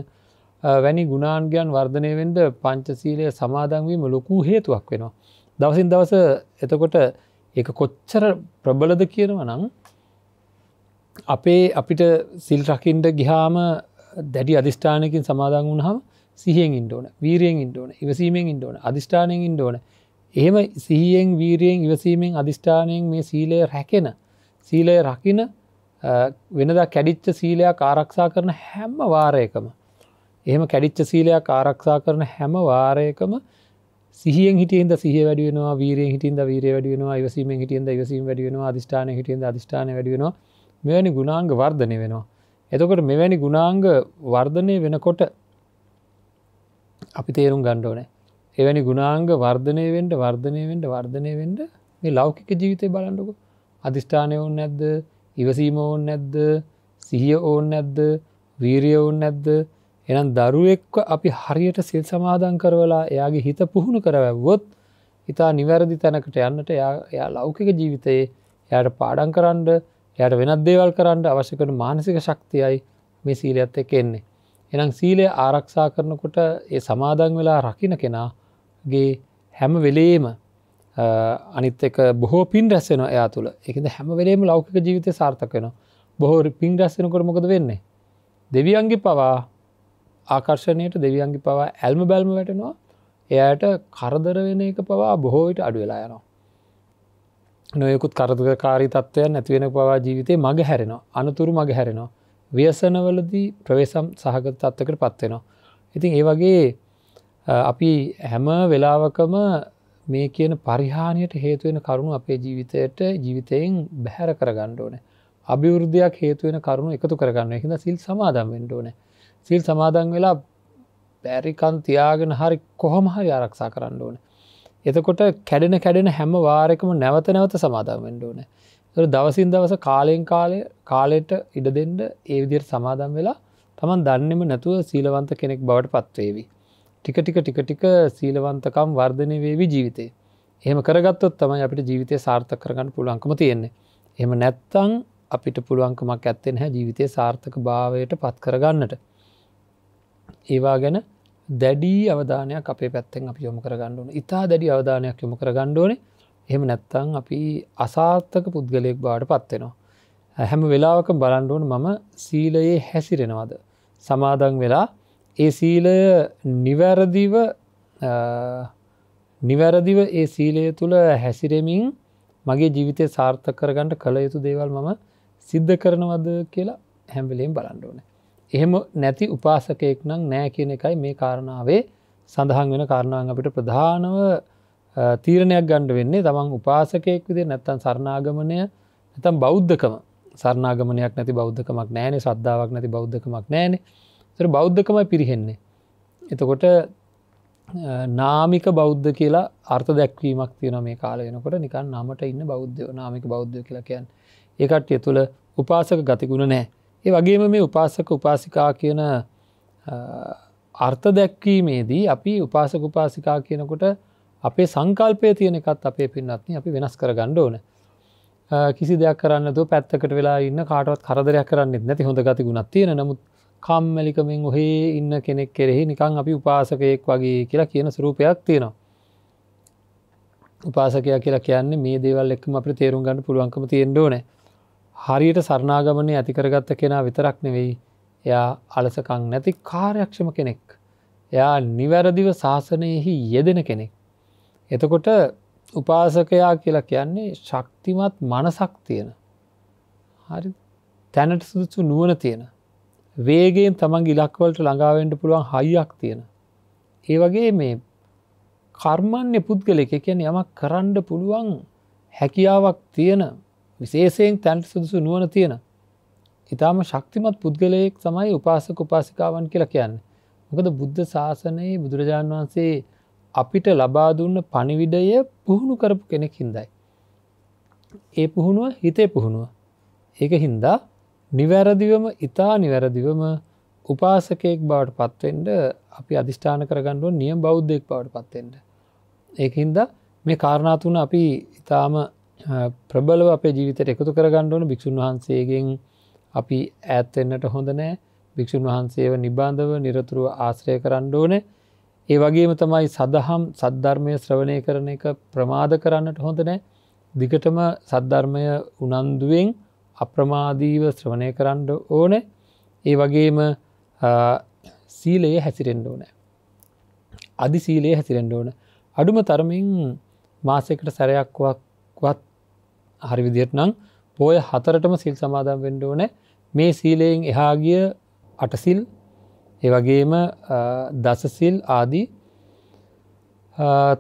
වැනි ගුණාන්ගයන් වර්ධනය වෙන්ඩ පංචසීලය සමාදන්වීම ලොකු හේතුවක් වෙනවා. දවසින් දවස එතකොට ඒ කොච්චර ප්‍රබලද කියනව නම් අපේ අපිට සිල් රකින්ට ගිහාම දැඩි අධිෂ්ඨානයකින් සමාදන් වුණ හම සිහෙන් ඉන්ඩෝන වීරයෙන් ඉන්ඩෝන ඉවසීමෙන් ඉන්ඩෝන අධිෂ්ඨානයෙන් ඉන්ඩෝන එහෙම සිහියෙන් වීරයෙන් ඉවසීමෙන් අධිෂ්ඨානයෙන් මේ සීලය රැකෙන සීලය රකින වෙනදා කැඩිච්ච සීලයක් ආරක්ෂා කරන හැම වාරයකම එහෙම කැඩිච්ච සීලයක් ආරක්ෂා කරන හැම වාරයකම සිහියෙන් හිටියන්ද සිහ වැඩියනවා වීරෙන් හිටින්ද වීර වැඩියනවා ඉවසීම හිටියන්ද ඉවසීම වැඩියනවා අධිෂ්ඨාන හිටියන්ද අධිෂ්ඨාන වැඩියනවා මෙවැනි ගුණාංග වර්ධනය වෙනවා. එතකොට මෙවැනි ගුණාංග වර්ධනය වෙනකොට අපි තේරුම් ගණ්ඩෝනෑ. එවැනි ගුණාංග වර්ධනය වෙන්ට වර්ධනය වෙන්ට වර්ධනය වෙන්ට මේ ලෞකික ජීවිතය බලන්නකු අධිෂ්ඨානය ඕන් නැද්ද ඉවසීම ඕන් නැද්ද සිහිය ඕන් නැද්ද වීරිය ඕන් නැද්ද එනම් දරුවෙක්ව අපි හරියට සිල් සමාධන් කරවලා එයාගේ හිත පුහුණු කරවැව්වොත් ඉතා නිවැරදි තැනකට යන්නට එයා ලෞකික ජීවිතයේ එයට පාඩන් කරන්න එයට වෙනත් දේවල් කරන්න අවශ්‍යකට මානසික ශක්තියයි මේ සීලයත් එක එන්නේ. එනම් සීලය ආරක්ෂා කරනකොට ඒ සමාදන් වෙලා රකින කෙනාගේ හැම වෙලේම අනිත් එක බොහෝ පින් රැස්සෙන එයා තුළ එකද හැමවරේම ලෞකික ජීවිතය සාර්ථකයන බොහෝ පින් රැස්සෙන කරමකද වෙන්නේ. දෙවියන්ගේ පවා ආකර්ශණයට දෙවියන්ගේ පවා ඇල්ම බැල්ම වැටෙනවා එයට කරදර වෙන එක පවා බොහෝවිට අඩු වෙලා යනවා. නොයකුත් කරදකාරී තත්ත්වය නැතිවෙන පවා ජීවිතේ මග හැරෙනවා අනතුරු මග හැරෙනවා ව්‍යසනවලදී ප්‍රවේසම් සහගත තත්වකට පත්වෙනවා. ඉතින් ඒ වගේ අපි හැම වෙලාවකම මේ කියන පරිහානියට හේතුවෙන කරුණු අපේ ජීවිතයට ජීවිතයෙන් බැහැර කරගණ්ඩ ඕන අභිවෘද්ධයක් හේතුවෙන කරුණු එකතු කරගන්න හිද සිල් සමාදම් වෙන්ඩ ඕන සිල් සමාදන් වෙලා බැරිකන් තියාගෙන හරි කොහොම හරි ආරක්ෂා කරන්න ඕන එතකොට කැඩෙන කැඩෙන හැම වාරකම නැවත නැවත සමාදම් වෙන්ඩ ඕන දවසින් දවස කාලයෙන් කාලය කාලෙට ඉඩ දෙන්ඩ ඒ විදියට සමාදම් වෙලා තමන් දන්නෙම නැතුව සීලවන්ත කෙනෙක් බවට පත්වේවී ටික ටික ටික ටික සීලවන්තකම් වර්ධනය වේවි ජීවිතේ එහම කරගත්තොත් තමයි අපිට ජීවිතය සාර්ථක කරගන්න පුළුවන්කම තියෙන්නේ එම නැත්තං අපිට පුළුවන්කමක් ඇත්තෙන් හැ ජීවිතය සාර්ථක භාවයට පත් කරගන්නට ඒවා ගැන දැඩී අවධානයක් අපේ පැත්තෙන් අප යොමු කරගණ්ඩුවන ඉතා දැඩි අවධානයක් යොමු කරගණ්ඩුවනේ එහෙම නැත්තං අපි අසාර්ථක පුද්ගලයෙක් බාට පත්වෙනවා හැම වෙලාවක බලන්ඩුවන් මම සීලයේ හැසිරෙනවාද සමාදන් වෙලා ඒ සීලය නිවැරදිව නිවැරදිව ඒ සීලය තුළ හැසිරෙමින් මගේ ජීවිතය සාර්ථ කරගන්නට කළ යුතු දේවල් මම සිද්ධ කරනවද කියලා හැම්බිලෙන් බලන්ඩෝන. එහෙම නැති උපාසකයෙක් නම් නෑ කියන එකයි මේ කාරණාවේ සඳහන් වෙන කාරණාව අපිට ප්‍රධානව තීරණයක් ගණ්ඩ වෙන්නේ තමන් උපාසකයෙක් විදේ නැත්තන් සරණාගමනය නැතම් බෞද්ධකම සරණාගමනයක් නැති බෞද්ධකමක් නෑනේ සද්ධාවක් නැති බෞද්ධකමක් නෑනේ තර බෞද්ධකමයි පිරිහෙන්නේ එතකොට නාමික බෞද්ධ කියලා අර්ථ දැක්වීමක් තියෙන මේ කාල වෙනකොට නිකන් නමට ඉන්න බෞද්ධ නාමික බෞද්ධ කියලා කියන් ඒකට්ය තුළ උපාසක ගතිගුණ නෑ ඒ වගේම මේ උපාසක උපාසිකා කියන අර්ථ දැක්වීමේදී අපි උපාසක උපාසිකා කියනකොට අපේ සංකල්පය තියෙන එකත් අපේ පින්නත්න අපි වෙනස් කර ගණ්ඩ ඕන කිසි දෙයක් කරන්න තු පැත්තකට වෙලා ඉන්න කාටවත් කරදරයක් කරන්න නැති හොඳ ගති ගුණත් තියෙන නමුත් කම්මලිකමින් ඔහේ ඉන්න කෙනෙක් කෙරෙහි නිකං අපි උපාසකයෙක් වගේ කියලා කියන ස්රූපයක් තියෙනවා. උපාසකයක් කියලා කියන්නේ මේ දේවල් එක්ම අපි තේරුම් ගන්න පුළුවන්කම තියෙන්ඩෝ නෑ. හරියට සරණාගමනය ඇතිකරගත්ත කෙනා විතරක් නෙවෙයි එයා අලසකං නැති කාර්යක්ෂම කෙනෙක්. එයා නිවැරදිව ශාසනයෙහි යෙදෙන කෙනෙක්. එතකොට උපාසකයා කියලා කියන්නේ ශක්තිමත් මනසක් තියෙන. හරි තැනට සුදුසු නුවන තියෙන. වේගෙන් තමන් ඉලක්වලට ළඟාවෙන්ට පුළුවන් හයියක් තියෙන. ඒ වගේ මේ කර්මන්‍ය පුද්ගල එක කියන යමක් කරන්න පුළුවන් හැකියාවක් තියෙන විශේෂයෙන් තැන්ට සුදුසු නුවන තියෙන. ඉතාම ශක්තිමත් පුද්ගලයෙක් තමයි උපාසක උපාසිකාවන් කියලා කියන්න. මොකද බුද්ධ ශාසනයේ බුදුරජාණන් වහන්සේ අපිට ලබා දුන්න පණිවිඩය පුහුණු කරපු කෙනෙක් හින්දයි. ඒ පුහුණුව හිතේ පුහුණුව. ඒක හින්දා නිවැරදිවම ඉතා නිවැරදිවම උපාසකයෙක් බවට පත්වෙන්ට අපි අධිෂ්ඨාන කරගන්නුව නියම් බෞද්ධෙක් බවට පත්වෙන්ට. ඒහින්ද මේ කාරණාතුන අපි ඉතාම ප්‍රබලව අප ජීවිතයට එකතු කරගණ්ඩුවන භික්‍ෂන් වහන්සේගෙන් අපි ඇත්වෙන්නට හොඳ නෑ භික්‍ෂන් වහන්සේව නිබාන්ධව නිරතුරුව ආශ්‍රය කරන්න ඕනේ ඒ වගේම තමයි සදහම් සද්ධර්මය ශ්‍රවණය කරන එක ප්‍රමාද කරන්නට හොඳ නෑ දිගටම සද්ධර්මය උනන්දුවෙන් අප්‍රමාදීව ශ්‍රවණය කරන්න ඕන ඒ වගේම සීලයේ හැසිරෙන්ඩ ඕනෑ. අධි සීලයේ හැසිරෙන්ඩ ඕන අඩුම තරමින් මාසෙකට සැරයක්ක්වත් හරි විදියට නම් පෝය හතරටම සිල් සමාදම් වෙන්ඩ ඕන මේ සීලයෙන් එහාගිය අටසිල් ඒවගේම දසසිල් ආදී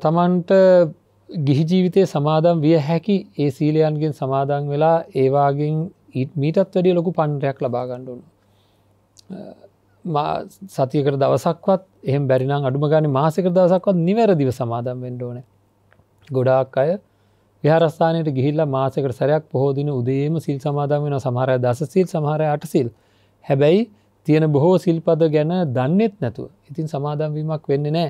තමන්ට ගිහි ජීවිතය සමාදම් විය හැකි ඒ සීලයන්ගෙන් සමාදන් වෙලා ඒවාගෙන් මීටත් වැඩිය ලොකු පණ්ඩයක් ලබාගණ්ඩුන් සතියකට දවසක්වත් එහම බැරිනම් අඩුම ගනි මාසක දවසක්වත් නිවැරදිව සමාදම් වෙන්ඩෝන ගොඩාක් අය විහාරස්ථානයට ගිහිල්ල මාසකට සැරයක් පොහෝදින උදේම සිල් සමාදම් වෙන සමහරය දස සිල් සමහරය අට සිල් හැබැයි තියෙන බොහෝ සිල්පද ගැන දන්නෙත් නැතුව ඉතින් සමාදම්වීමක් වෙන්න නෑ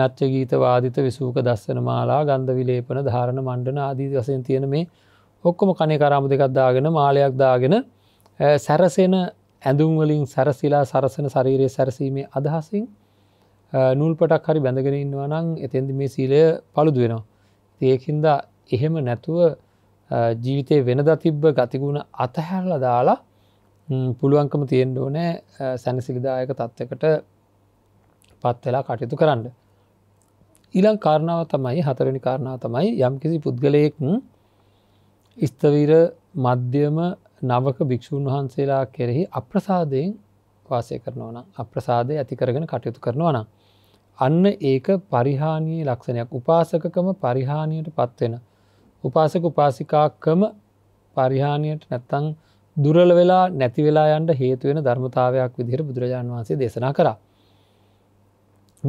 නච්චගීත වාදිත විසූක දස්සන මාලා ගන්ධ විලේපන ධාරණ මණ්ඩන ආදී වසයෙන් තියෙන මේ ඔක්කොම කනේ කරාම දෙකක් දාගෙන මාලයක් දාගෙන සැරසෙන ඇඳුම්වලින් සැරසිලා සරසන ශරීරය සැරසීමේ අදහසින් නුල්පටක් හරි බැඳගෙන ඉන්නවා නං එතැදි මේ සීලය පළුදු වෙනවා. ඒකින්ද එහෙම නැතුව ජීවිතය වෙනද තිබ්බ ගතිගුණ අතහැරල දාලා පුළුවන්කම තියෙන්ඩ ඕනෑ සැනසිලිදායක තත්ත්වකට පත්වෙලා කටයුතු කරන්න. ඊළං කාරණාව තමයි හතරනි කාරණාව තමයි යම්කිසි පුද්ගලයෙක් ස්තවීර මධ්‍යම නවක භික්‍ෂූන් වහන්සේලා කෙරෙහි අප්‍රසාදයෙන් වාසය කරනවන අප්‍රසාදය ඇතිකරගෙන කටයුතු කරනවන. අන්න ඒක පරිහානී ලක්ෂණයක් උපාසකකම පරිහානියට පත්වෙන. උපාසක උපාසිකාකම පරිහානියට නැත්තං දුරල වෙලා නැතිවෙලා යන්ට හේතුවෙන ධර්මතාවයක් විදිහර බුදුරජාන් වහන්සේ දේශනා කරා.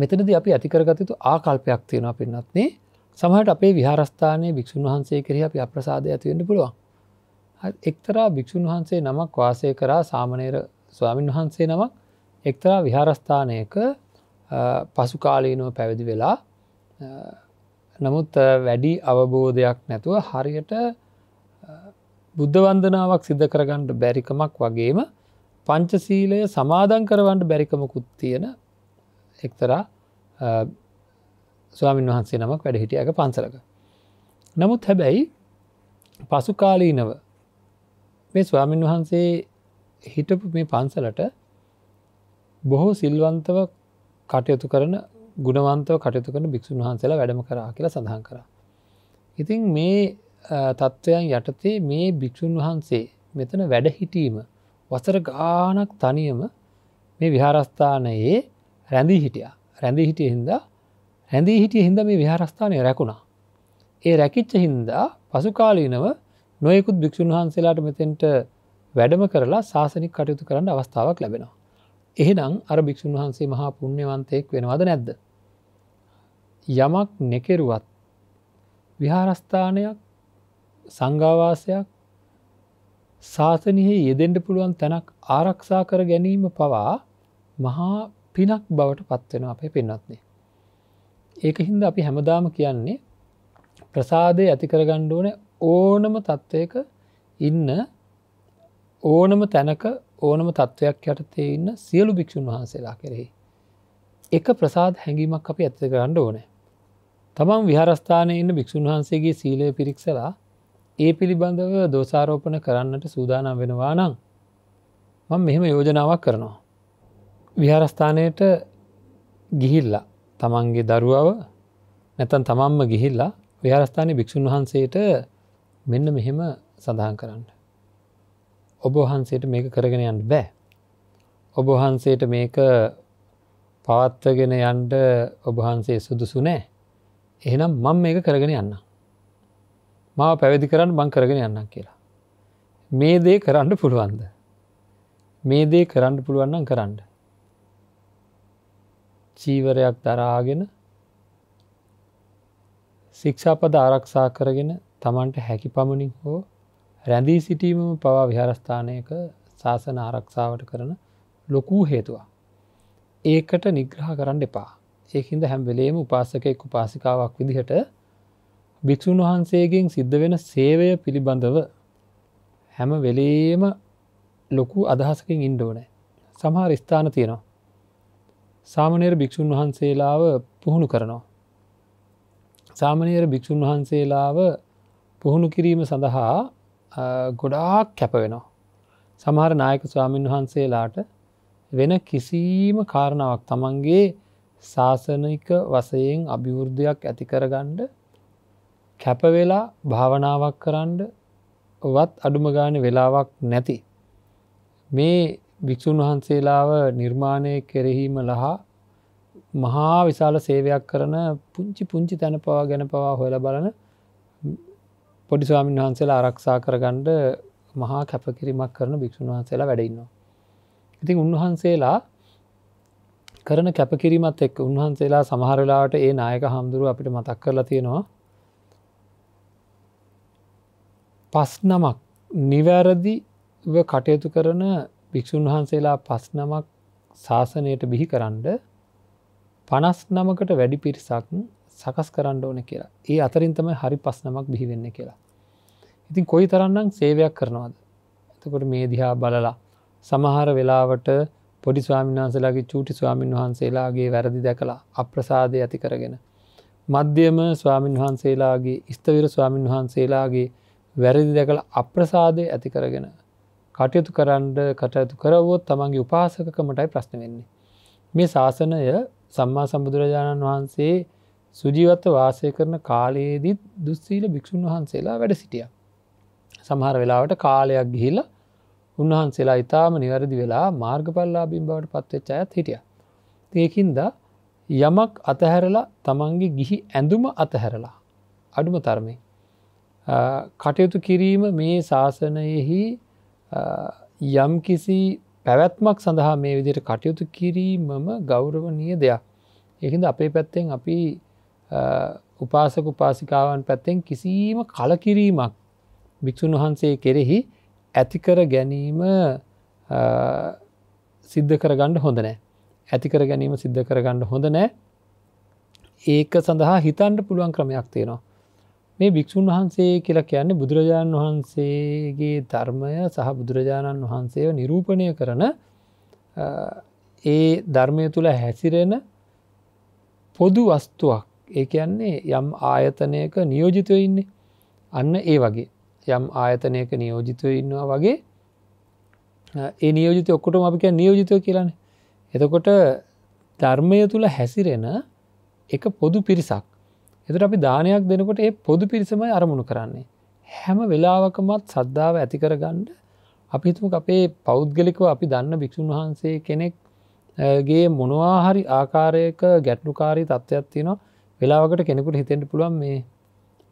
මෙතනද අපි ඇතිකරගතතු ආකල්පයක් තියෙනවා පින්නත්නේ සමහට අපේ විහාරස්ථානය භික්‍ෂන් වහන්සේ කරහ අපි අප්‍රසාධය ඇතිවෙන්න පුළුවන් එක්තරා භික්‍ෂන් වහන්සේ නමක් වාසය කරා සාමනේර ස්වාමින් වහන්සේ නමක් එක්තරා විහාරස්ථානයක පසුකාලීනෝ පැවිදි වෙලා නමුත් වැඩි අවබෝධයක් නැතුව හරියට බුද්ධවන්දනාවක් සිද්ධ කරගන්නට බැරිකමක් වගේම පංචසීලය සමාධන් කරවන්ට බැරිකමකුත් තියෙන එක්තරා ස්වාමීන් වහන්සේ නමක් වැඩ හිටියක පන්සලක. නමුත් හැබැයි පසුකාලීනව මේ ස්වාමීන් වහන්සේ හිටපු මේ පන්සලට බොහෝ සිල්වන්තව කටයුතු කරන ගුණවන්තව කටයුතු කරන භික්‍ෂූන් වහන්සේලා වැඩම කරා කියලා සඳහන් කර. ඉතින් මේ තත්ත්වයන් යටතේ මේ භික්‍ෂූන් වහන්සේ මෙතන වැඩ හිටීම වසර ගානක් තනියම මේ විහාරස්ථානයේ රැඳී හිටිය රැඳී හිටිය හින්දා රැඳී හිටිය හින්ද මේ විහාරස්ථානය රැකුණා. ඒ රැකිච්ච හින්දා පසුකාලීනව නොයෙකුත් භික්‍ෂූන් වහන්සේලාට මෙතෙන්ට වැඩම කරලා ශාසනික කටයුතු කරන්න අවස්ථාවක් ලැබෙනවා. එහෙනම් අර භික්‍ෂූන් වහන්සේ මහා පුුණ්්‍යවන්තයෙක් වෙනවාද නැද්ද. යමක් නෙකෙරුවත් විහාරස්ථානයක් සංගාවාසයක් ශාසනයෙහි යෙදෙන්ට පුළුවන් තැනක් ආරක්ෂා කර ගැනීම පවා මහා පිනක් බවට පත්වෙන අපේ පෙන්වත්න්නේ. ඒක හින්ද අපි හැමදාම කියන්නේ ප්‍රසාදය ඇතිකරගණ්ඩුවන ඕනම තත්ත්වයක ඉන්න ඕනම තැනක ඕනම තත්ත්වයක් යටතේ ඉන්න සියලු භික්‍ෂූන් වහන්සේලා කෙරෙහි. එක ප්‍රසාද හැඟීමක් අපි ඇත කරන්න ඕනෑ. තමන් විහාරස්ථානය ඉන්න භික්‍ෂූන් වහන්සේගේ සීලය පිරික්සලා ඒ පිළිබඳව දෝසාරෝපන කරන්නට සූදානම් වෙනවා නම් මං මෙහෙම යෝජනාවක් කරනවා. විහාරස්ථානයට ගිහිල්ලා තමන්ගේ දරුවව නැතන් තමන්ම ගිහිල්ලා විහාරස්ථානය භික්‍ෂූන් වහන්සේට මෙන්න මෙහෙම සඳහන් කරන්න. ඔබ වහන්සේට මේක කරගෙන යන්න බෑ. ඔබ වහන්සේට මේක පවත්වගෙන යන්ඩ ඔබහන්සේ සුදුසු නෑ එහෙනම් මං මේක කරගෙන යන්න. මාව පැවිදි කරන්න බං කරගෙන යන්න කියලා. මේ දේ කරන්න පුළුවන්ද. මේ දේ කරන්න පුළුවන්නම් කරන්න. චීවරයක් දරාගෙන ශික්ෂාපද ආරක්ෂා කරගෙන තමන්ට හැකි පමණින් හෝ රැඳී සිටීමම පවා විහාරස්ථානයක ශාසන ආරක්ෂාවට කරන ලොකූ හේතුවා. ඒකට නිග්‍රහ කරන්න එපා. ඒහින්ද හැම්වෙලේම උපාසකෙක් උපාසිකාවක් විදිහට භික්‍ෂූන් වහන්සේගෙන් සිද්ධ වෙන සේවය පිළිබඳව හැම වෙලේම ලොකු අදහසකින් ඉන්ඩෝනෑ සමහා ස්ථාන තියෙනවා සාමනයට භික්‍ෂූන් වහන්සේලාව පුහුණු කරනවා. සාමනයට භික්‍ෂූන් වහන්සේලාව පුහුණු කිරීම සඳහා ගොඩාක් කැපවෙනවා. සමහර නායක ස්වාමීන් වහන්සේලාට වෙන කිසිීම කාරණාවක් තමන්ගේ ශාසනික වසයෙන් අභිවෘද්ධයක් ඇතිකරගණ්ඩ කැපවෙලා භාවනාවක් කරන්ඩ වත් අඩුමගාන වෙලාවක් නැති. මේ භික්‍ෂූන් වහන්සේලාව නිර්මාණය කෙරෙහීම ලහා මහා විශාල සේවයක් කරන පුංචි පුංචි තැන පවා ගැන පවා හොල බලන පොඩිස්වාමින් වහන්සේලා ආරක්ෂා කරගණ්ඩ මහා කැපකිරීමක් කරන භික්‍ෂූන් වහන්සේලා වැඩඉන්නවා. ඉතින් උන්වහන්සේලා කරන කැපකිරීමත් එක් උන්වහන්සේලා සමහරලාට ඒ නායක හාමුදුරුව අපිට මතක් කරලා තියෙනවා පස් නමක් නිවැරදිව කටයුතු කරන භික්‍ෂූන් වහන්සේලා පස් නමක් ශාසනයට බිහි කරන්න පනස් නමකට වැඩි පිරිසක් සකස් කරන්න ඕන කියලා ඒ අතරින් තම හරි පස් නමක් බිහිවෙන්න කියලා. ඉතින් කොයි තරන්නම් සේවයක් කරනවාද. එතකොට මේ දිහා බලලා සමහර වෙලාවට පොඩි ස්වාමින් වහන්සේලාගේ චූටි ස්වාමින් වහන්සේලාගේ වැරදි දැකලා අප්‍රසාදය ඇති කරගෙන. මධ්‍යම ස්වාමින් වහන්සේලාගේ ස්තවිර ස්වාමින් වහන්සේලාගේ වැරදි දැකළ අප්‍රසාදය ඇති කරගෙන කටයුතු කරන්ඩ කටයුතු කරවොත් තමන්ගේ උපාසකකමටයි ප්‍රශ්න වෙන්නේ. මේ ශාසනය සම්මා සම්බුදුරජාණන් වහන්සේ සුජීවත්ව වාසය කරන කාලයේදීත් දුස්සීල භික්‍ෂූන් වහන්සේලා වැඩ සිටිය. සමහර වෙලාවට කාලයක් ගිහිල උන්වහන්සේලා ඉතාම නිවැරදි වෙලා මාර්ගපල්ලා බිම් බවට පත්වෙච්ච අයත් හිටිය. ඒකින්ද යමක් අතහැරලා තමන්ගේ ගිහි ඇඳුම අතහැරලා අඩුම තර්මය. කටයුතු කිරීම මේ ශාසනයෙහි යම් කිසි පැවැත්මක් සඳහා මේ විදිට කටයුතු කිරීමම ගෞරවනීය දෙයක්. ඒහිද අපේ පැත්තෙන් අපි උපාසක උපාසිකාවන් පැත්තෙන් කිසිීම කලකිරීමක් භික්‍ෂූන් වහන්සේ කෙරෙහි ඇතිකර ගැනීම සිද්ධ කරගන්න හොඳ නෑ. ඇතිකර ගැනීම සිද්ධ කරගන්න හොඳ නෑ ඒක සඳහා හිතන්ට පුළුවන් ක්‍රමයක් තියෙනවා. මේ භික්‍ෂූන් වහන්සේ කියලා කියන්නේ බුදුරජාණන් වහන්සේගේ ධර්මය සහ බුදුරජාණන් වහන්සේ නිරූපණය කරන ඒ ධර්මය තුළ හැසිරෙන පොදු වස්තුවක් ඒ කියන්නේ යම් ආයතනයක නියෝජිතව ඉන්නේ අන්න ඒ වගේ යම් ආයතනයක නියෝජිතව ඉන්නවා වගේ ඒ නියෝජිත ඔක්කොටම අපික නියෝජිතව කියලන එතකොට ධර්මය තුළ හැසිරෙන එක පොදු පිරිසක් එතට අපි දානයක් දෙනකොට ඒ පොදු පිරිසමයි අරමුණු කරන්නේ. හැම වෙලාවකමත් සද්ධාව ඇතිකරගණ්ඩ අපිතුම අපේ පෞද්ගලිකව අපි දන්න භික්‍ෂූන් වහන්සේ කෙනෙක්ගේ මොනවාහරි ආකාරයක ගැට්ලුකාරී තත්ත්වයක් තියෙන වෙලාවකට කෙනෙකුට හිතෙන්ට පුළුවන් මේ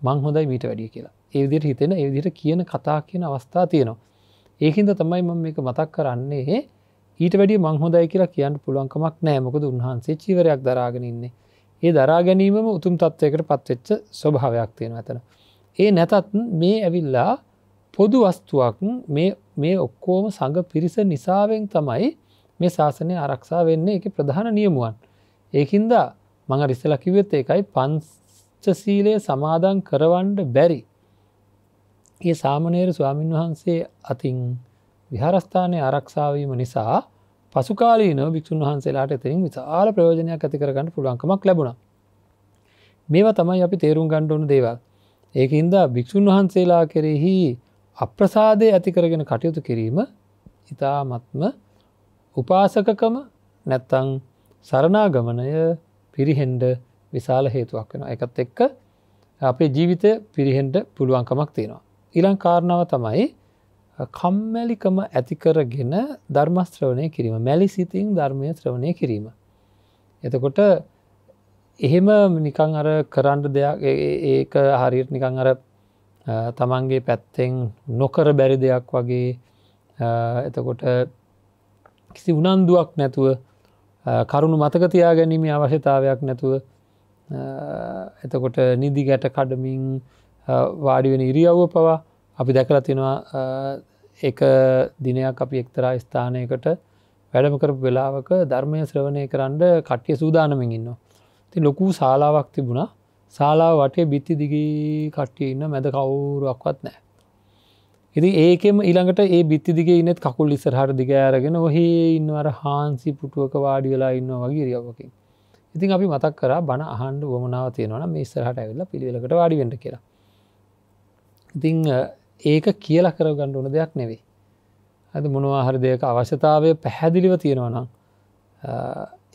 මං හොඳයි මීට වැඩිය කියලා ඒදිට හිතෙන ඒදිට කියන කතා කියන අවස්ථා තියෙනවා. ඒහින්ද තමයි ම මේක මතක් කරන්නේ ඊට වැඩි මංහොදයි කියලා කියන්න පුළුවන්කමක් නෑ මොකද උන්හන්සේ චීවරයක් දරාගෙනඉන්නේ ඒ දරා ගැනීමම උතුම් තත්ත්වයකට පත්වෙච්ච ස්වභාවයක් තියෙන ඇතන. ඒ නැතත් මේ ඇවිල්ලා පොදු වස්තුවක් මේ ඔක්කෝම සඟ පිරිස නිසාවෙන් තමයි මේ ශාසනය ආරක්ෂා වෙන්න එක ප්‍රධාන නියමුවන්. ඒකින්දා මඟ රිසලකිවත් ඒකයි පංචසීලය සමාදන් කරවන්ඩ බැරි. ඒ සාමනේර ස්වාමින් වහන්සේ අතින් විහාරස්ථානය ආරක්ෂාවීම නිසා පසුකාලීන භික්ෂන් වහන්සේලාට එතරින් විශාල ප්‍රයෝජනයක් ඇතිකරගන්න පුළුවන්කමක් ලැබුණ. මේවා තමයි අපි තේරුම් ගණ්ඩුවන දේවල්. ඒක හින්දා භික්‍ෂූන් වහන්සේලා කෙරෙහි අප්‍රසාදය ඇතිකරගෙන කටයුතු කිරීම ඉතාමත්ම උපාසකකම නැත්තං සරණාගමනය පිරිහෙන්ඩ විශාල හේතුවක් වෙන එකත් එක්ක අපේ ජීවිතය පිරිහෙන්ඩ පුළුවන්කමක් තියෙනවා. ඉලං කාරණාව තමයි කම්මැලිකම ඇතිකරගෙන ධර්මස්ත්‍රවණය කිරීම මැලි සිතින් ධර්මය ත්‍රවණය කිරීම. එතකොට එහෙම නිකං අර කරන්ඩ දෙයක් ඒක හරියට නිකං අර තමන්ගේ පැත්තෙන් නොකර බැරි දෙයක් වගේ එතකොට කිසි උනන්දුවක් නැතුව කරුණු මතක තියා ගැනීම අවශ්‍යතාවයක් නැතුව එතකොට නිදි ගැට කඩමින් වාඩිවෙන ඉරියව්ව පවා අපි දැකලා තිනවා එක දිනයක් අපි එක්තරා ස්ථානයකට වැඩම කරපු වෙලාවක ධර්මය ශ්‍රවණය කරන්න කට්ටිය සූදානමින් ඉන්න. ති ලොකු ශාලාවක් තිබුණා ශාලාව වටේ බිත්ති දිගී කට්ටිය ඉන්න මැද කවුරුවක්වත් නෑ. ඉති ඒකෙම ඉළඟට ඒ බිත්ති දිගේ ඉන්නත් කකුල් ඉස්සරහර දිග අරගෙන ඔහේ ඉන්න අර හාන්සි පුටුවක වාඩි වෙලා ඉන්න වගේ රියවකින්. ඉතින් අපි මතක් කර බණ අහන්ඩ ුවමනාව තියෙනවන මේ ස්රහට ඇවෙල්ල පිළිවෙලකට වාඩිවෙට කියලා. ඉතිං ඒක කියල කරගන්න ඕන දෙයක් නෙවෙයි. ඇද මොනවාහර දෙයක අවශ්‍යතාවය පැහැදිලිව තියෙනවනම්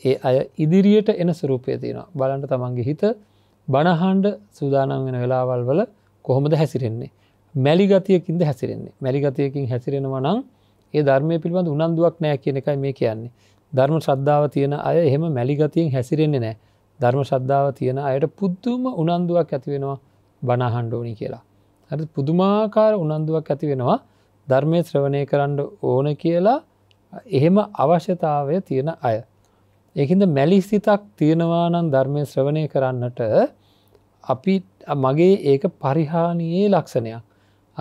ඒ අය ඉදිරියට එන සුරූපය තියෙනවා බලන්ට තමන්ගේ හිත බණහන්ඩ සූදානම් වෙන වෙලාවල් වල කොහොමද හැසිරෙන්නේ. මැලිගතියකින්ද හැසිරෙන්නේ මැලිගතයකින් හැසිරෙනවා නම් ඒ ධර්මය පිළිබඳ උනන්දුවක් නෑ කියන එකයි මේ කියන්නේ. ධර්ම ශ්‍රද්ධාව තියෙන අය එහෙම මැලිගතියෙන් හැසිරෙන්නේ නෑ ධර්ම ශ්‍රද්ධාව තියෙන අයට පුද්දුම උනන්දුවක් ඇතිවෙනවා බණහන්ඩෝනි කියලා. හරි පුදුමාකාර උනන්දුවක් ඇති වෙනවා ධර්මය ශ්‍රවණය කරන්න ඕන කියලා එහෙම අවශ්‍යතාවය තියෙන අය. ඒහින්ද මැලිස්සිතක් තියෙනවා නම් ධර්මය ශ්‍රවණය කරන්නට අපි මගේ ඒක පරිහානියේ ලක්ෂණයක්.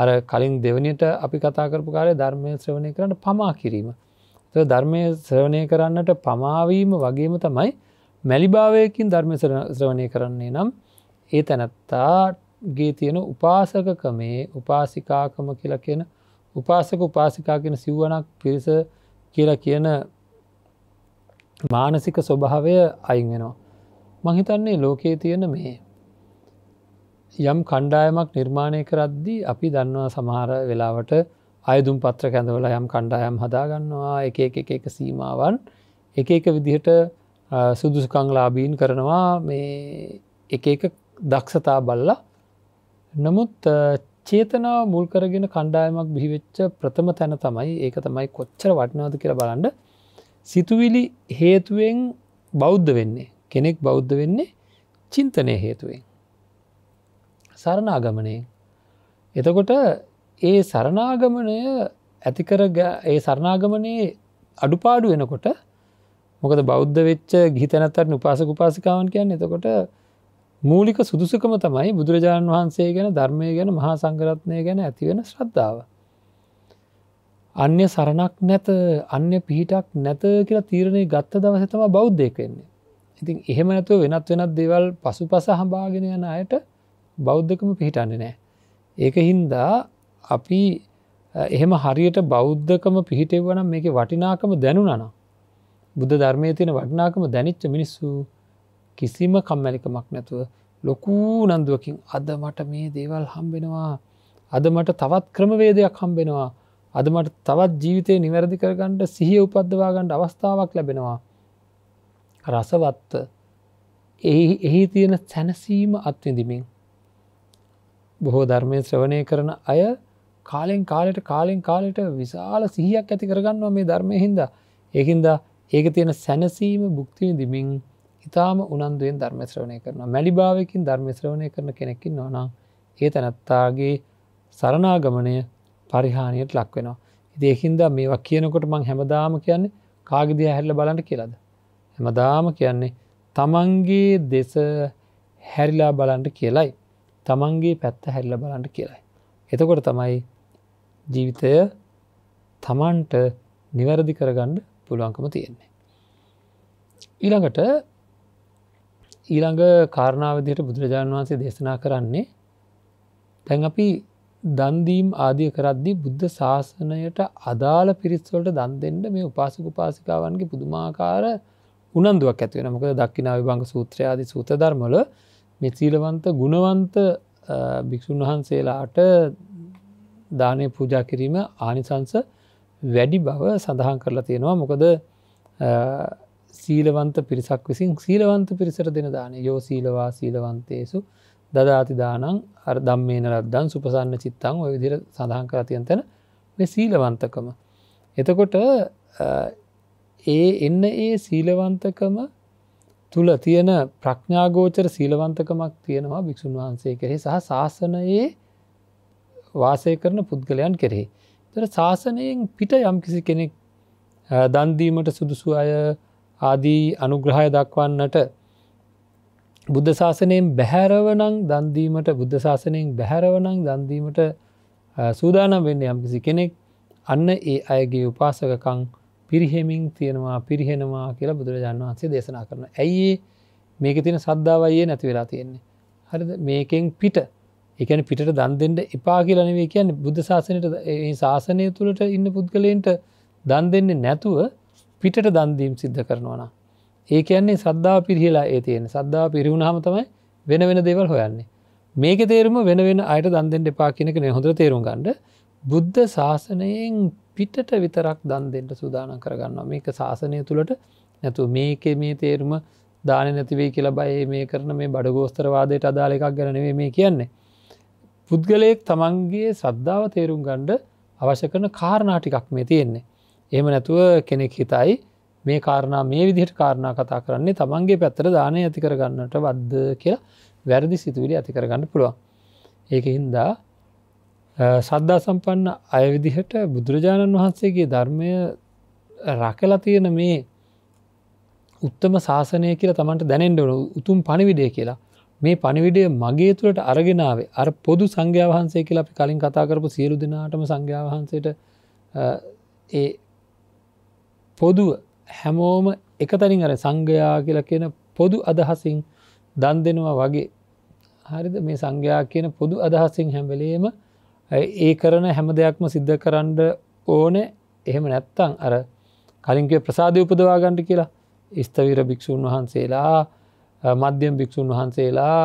අර කලින් දෙවනිට අපි කතාකරපු කාරය ධර්මය ශ්‍රවණය කරන්න පමා කිරීම. ධර්මය ශ්‍රවණය කරන්නට පමාවීම වගේම තමයි මැලිභාවයකින් ධර්ම ශ්‍රවණය කරන්නේ නම් ඒ තැනත්තාට ගේ තියෙන උපාසකකමේ උපාසිකාකම කියලා කියන උපාසක උපාසිකා කියෙන සිව්ුවනක් පිරිස කියලා කියන මානසික ස්වභාවය අයින් වෙනවා. මහිතන්නේ ලෝකයේ තියෙන මේ. යම් කණ්ඩායමක් නිර්මාණය කරද්දී අපි දන්නවා සමහර වෙලාවට අයදුම් පත්‍ර කැඳවල යම් කණ්ඩායම් හදාගන්නවා එක එක එක සීමාවන් එක එක විදිහට සුදුසුකංලාබීන් කරනවා මේ එක එක දක්ෂතා බල්ලා නමුත් චේතනාව මුල් කරගෙන කණ්ඩායමක් බිහිවෙච්ච ප්‍රථම තැන තමයි ඒක තමයි කොච්චර වටනාද කියලා බලන්ඩ සිතුවිලි හේතුවෙන් බෞද්ධ වෙන්නේ කෙනෙක් බෞද්ධ වෙන්නේ චින්තනය හේතුවෙන් සරණාගමනය එතකොට ඒ සරණාගමනය ඇතිකර ඒ සරණාගමනයේ අඩුපාඩු වෙනකොට මොකද බෞද්ධ වෙච්ච ගිතනත්තර උපාසක උපාසිකාවන් කියන්න එතකොට මූලික සුදුසකම තමයි බුදුරජාණන් වහන්සේ ගැන ධර්මය ගැන මහා සංගරත්නය ගැන ඇතිවෙන ශ්‍රද්ධාව. අන්‍ය සරණක් නැත අන්‍ය පිහිටක් නැත කියලා තීරණය ගත්ත දවසතම බෞද්ධයකෙන්නේ. ඉතින් එහෙම නැතුව වෙනත් වෙනත් දෙවල් පසු පස හම්බාගෙන යන අයට බෞද්ධකම පිහිටන්න නෑ. ඒක හින්දා අපි එහෙම හරියට බෞද්ධකම පිහිටෙවනම් මේක වටිනාකම දැනුනන. බුද්ධ ධර්මය තියෙන වටිනාකම දැනිච්ච මිනිස්සු කිසිම කම්මැලිකමක් නැතුව ලොකූ නන්දුවකින් අද මට මේ දේවල් හම්බෙනවා අද මට තවත් ක්‍රමවේදයක් හම්බෙනවා අද මට තවත් ජීවිතය නිවැරදි කරගන්නට සිහිය උපද්දවාගන්නට අවස්ථාවක් ලැබෙනවා රසවත්ත එහි තියෙන සැනසීම අත්විඳමින් බොහෝ ධර්මය ශ්‍රවණය කරන අය කාලෙන් කාලෙට කාලෙන් කාලෙට විශාල සිහියක් ඇති කරගන්නවා මේ ධර්මය හින්දා ඒහින්දා ඒක තියෙන සැනසීම බුක්තිවිඳමින් ඉතාම උනන්දුවෙන් ධර්මශ්‍රවණය කරන මැලිභාවකින් ධර්මශ්‍රවණය කරන කෙනෙකින් නොනා ඒ තැනැත්තාගේ සරණාගමනය පරිහානියට ලක්වෙනවා. ඉදේහින්ද මේවා කියනකොට මං හැමදාම කියන්නේ කාගදිය හැල්ල බලට කියලාද. හැමදාම කියන්නේ තමන්ගේ දෙස හැරිලා බලන්ට කියලයි. තමන්ගේ පැත්ත හැල්ල බලන්ට කියලයි. එතකොට තමයි ජීවිතය තමන්ට නිවැරදි කරගන්න පුළුවන්කම තියෙන්නේ. ඊළඟට ඊළඟ කාරණාවදියට බුදුරජාණන් වහන්සේ දේශනා කරන්නේ තැන් අපි දන්දීම් ආදිය කරද්දි බුද්ධ ශාසනයට අදාළ පිරිස්වලට දන් දෙෙන්ට මේ උපාසක උපාසිකාවන්ගේ පුදුමාකාර උනන්දුවක් ඇතිවෙන මොක දක්කිනාව බංග සූත්‍රයාදි සූත ධර්මල මෙ සීලවන්ත ගුණවන්ත භික්‍ෂූන් වහන්සේලාට දානය පූජා කිරීම ආනිසංස වැඩි බව සඳහන් කරලා තියෙනවා මොකද සීලවන්ත පිරිසක් විසින් සීලවන්ත පිරිසර දෙන දාන යෝ සීලවා සීලවන්තේසු දදාතිදානං අර දම්මේන ලද්දන් සුපසන්න චිත්තං ඔය විදිර සඳහන් කරතියන් තැන සීලවන්තකම. එතකොට ඒ එන්න ඒ සීලවන්තකම තුළ තියෙන ප්‍රඥාගෝචර සීලවන්තකමක් තියෙනවා භික්‍ෂූන් වහන්සේ කෙරෙහි සහ ශාසනයේ වාසය කරන පුද්ගලයන් කෙරෙහි. තර ශාසනයෙන් පිට යම් කිසි කෙනෙක් දන්දීමට සුදුසු අය ආදී අනුග්‍රහය දක්වන්නට බුද්ධ ශාසනයෙන් බැහැරවනං දන්දීමට බුද්ධ ශාසනයෙන් බැහැරවනං දන්දීමට සූදානම් වෙන්න යම්කිසි කෙනෙක් අන්න ඒ අයගේ උපාසකකං පිරිහෙමින් තියෙනවා පිරිහෙනවා කියලා බුදුරජාණන් වහන්සේ දේශනා කරන ඇයි මේක තියෙන සද්ධාවයේ නැති වෙලා තියෙන්නේ හරිද මේකෙන් පිට එකන පිට දන්දෙන්ට එපා කියලනවේ කියන්න බුද්ධ ශාසනයට ශාසනය තුළට ඉන්න පුද්ගලයන්ට දන් දෙන්නේ නැතුව පිටට දන්දීම් සිද්ධ කරනවන. ඒ කියන්නේ සද්දා පිරිහිලා ඒ තියෙන සද්දා පිරිවුණහම තමයි වෙන වෙන දෙවල් හොයන්නේ. මේක තේරුම වෙන වෙන අයට දන්දෙන් එපා කියනක නෙහොඳ තේරුම් ගන්ඩ බුද්ධ ශාසනයෙන් පිටට විතරක් දන් දෙෙන්ට සූදාන කරගන්නවා මේක ශාසනය තුළට නැතු මේක මේ තේරුම දාන නැතිවේ කියලා බයි මේ කරන මේ බඩගෝස්තරවාදයට අදාළ එකක් ගැනවේ මේ කියන්නේ. පුද්ගලයෙක් තමන්ගේ සද්ධාව තේරුම් ගණ්ඩ අවශ්‍ය කරන කාරණාටිකක් මේ තියෙන්නේ. එහම නැතුව කෙනෙක් හිතයි මේ කාරණා මේ විදිහට කාරණා කතා කරන්නේ තමන්ගේ පැත්තර දානය ඇති කරගන්නට වද්ද කියලා වැරදි සිතුවිලි ඇති කරගන්න පුළුවන්. ඒක හින්දා සද්ධා සම්පන්න අයවිදිහට බුදුරජාණන් වහන්සේගේ ධර්මය රකල තියෙන මේ උත්තම ශාසනය කියලා තමන්ට දැනෙන්ඩවන උතුම් පණිවිඩය කියලා මේ පණිවිඩය මගේ තුළට අරගෙනාවේ අර පොදු සංඝ්‍යාවහන්සේ කියලා අපි කලින් කතා කරපු සියලු දෙනාටම සංඝ්‍යාවහන්සේට ඒ පොදුව හැමෝම එකතනින් අර සංඝයා කියලා කියන පොදු අදහසින් දන් දෙනවා වගේ හරිද මේ සංඝයා කියන පොදු අදහසින් හැමලේම ඒ කරන හැම දෙයක්ම සිද්ධ කරන්න ඕන එහෙම නැත්තං අර කලින්ගේ ප්‍රසාධය උපදවාගණ්ඩ කියලා ස්ථවීර භික්‍ෂූන් වහන්සේලා මධ්‍යම් භික්‍ෂූන් වහන්සේලා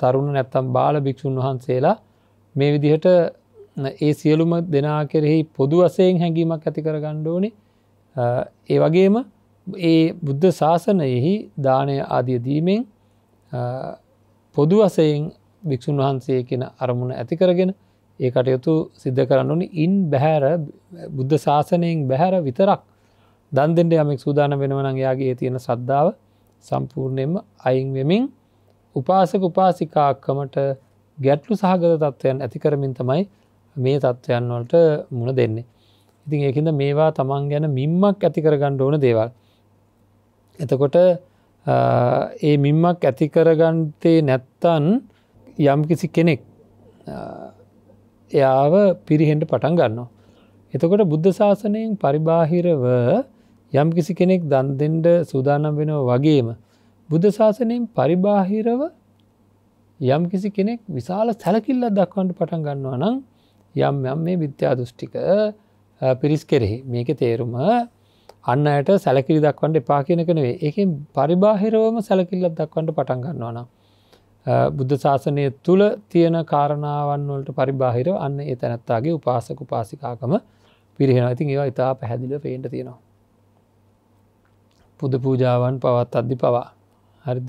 තරුණ නැත්තම් බාල භික්‍ෂූන් වහන්සේලා මේ විදිහට ඒ සියලුම දෙනා කෙරෙහි පොදු වසයෙන් හැඟීමක් ඇති කර ගණ්ඩෝනේ ඒ වගේම ඒ බුද්ධ ශාසනයෙහි දානය ආදිය දීමෙන් පොදු වසයෙන් භික්‍ෂූන් වහන්සේ කෙන අරමුණ ඇති කරගෙන ඒ කටයුතු සිද්ධ කරන්න ඕනි ඉන් බැහැර බුද්ධ ශාසනයෙන් බැහැර විතරක් දන්දෙන්ට යමෙක් සූදාන වෙනවනගේයාගේ තියෙන සද්ධාව සම්පූර්ණයෙන්ම අයින්වෙමින් උපාසක උපාසිකාක්කමට ගැටලු සහගත තත්ත්වයන් ඇති කරමින් තමයි මේ තත්ත්වයන් වලට මුණ දෙන්නේ. ඉතින් ඒකද මේවා තමන් ගැන මින්මක් ඇතිකර ගණ්ඩ ඕන දේවල්. එතකොට ඒ මින්මක් ඇතිකරගන්තේ නැත්තන් යම්කිසි කෙනෙක් එයාව පිරිහෙන්ට පටන් ගන්නවා. එතකොට බුද්ධ ශාසනයෙන් පරිබාහිරව යම්කිසි කෙනෙක් දන් දෙෙන්ඩ සූදානම් වෙනව වගේම බුද්ධ ශාසනයෙන් පරිබාහිරව යම්කිසි කෙනෙක් විශාල සැලකිල්ල දක්වන්ට පටන් ගන්නවා නම් යම් යම් මේ විද්‍යා දෘෂ්ටික පිරිස් කෙරෙහි මේක තේරුම අන්න අයට සැලකිරි දක්වන්ට එපා කියනකනවේ එක පරිබාහිරවම සැලකිල්ලක් දක්වන්ට පටන් ගන්නවනම්. බුද්ධ ශාසනය තුළ තියෙන කාරණාවන් වලට පරිබාහිරව අන්න ඒ තැනැත්තාගේ උපාසක උපාසිකාකම පිරිහෙන ඉතින් ඒවා ඉතා පැහැදිල පේට තියෙනවා. පුද පූජාවන් පවත් අද්දි පවා හරි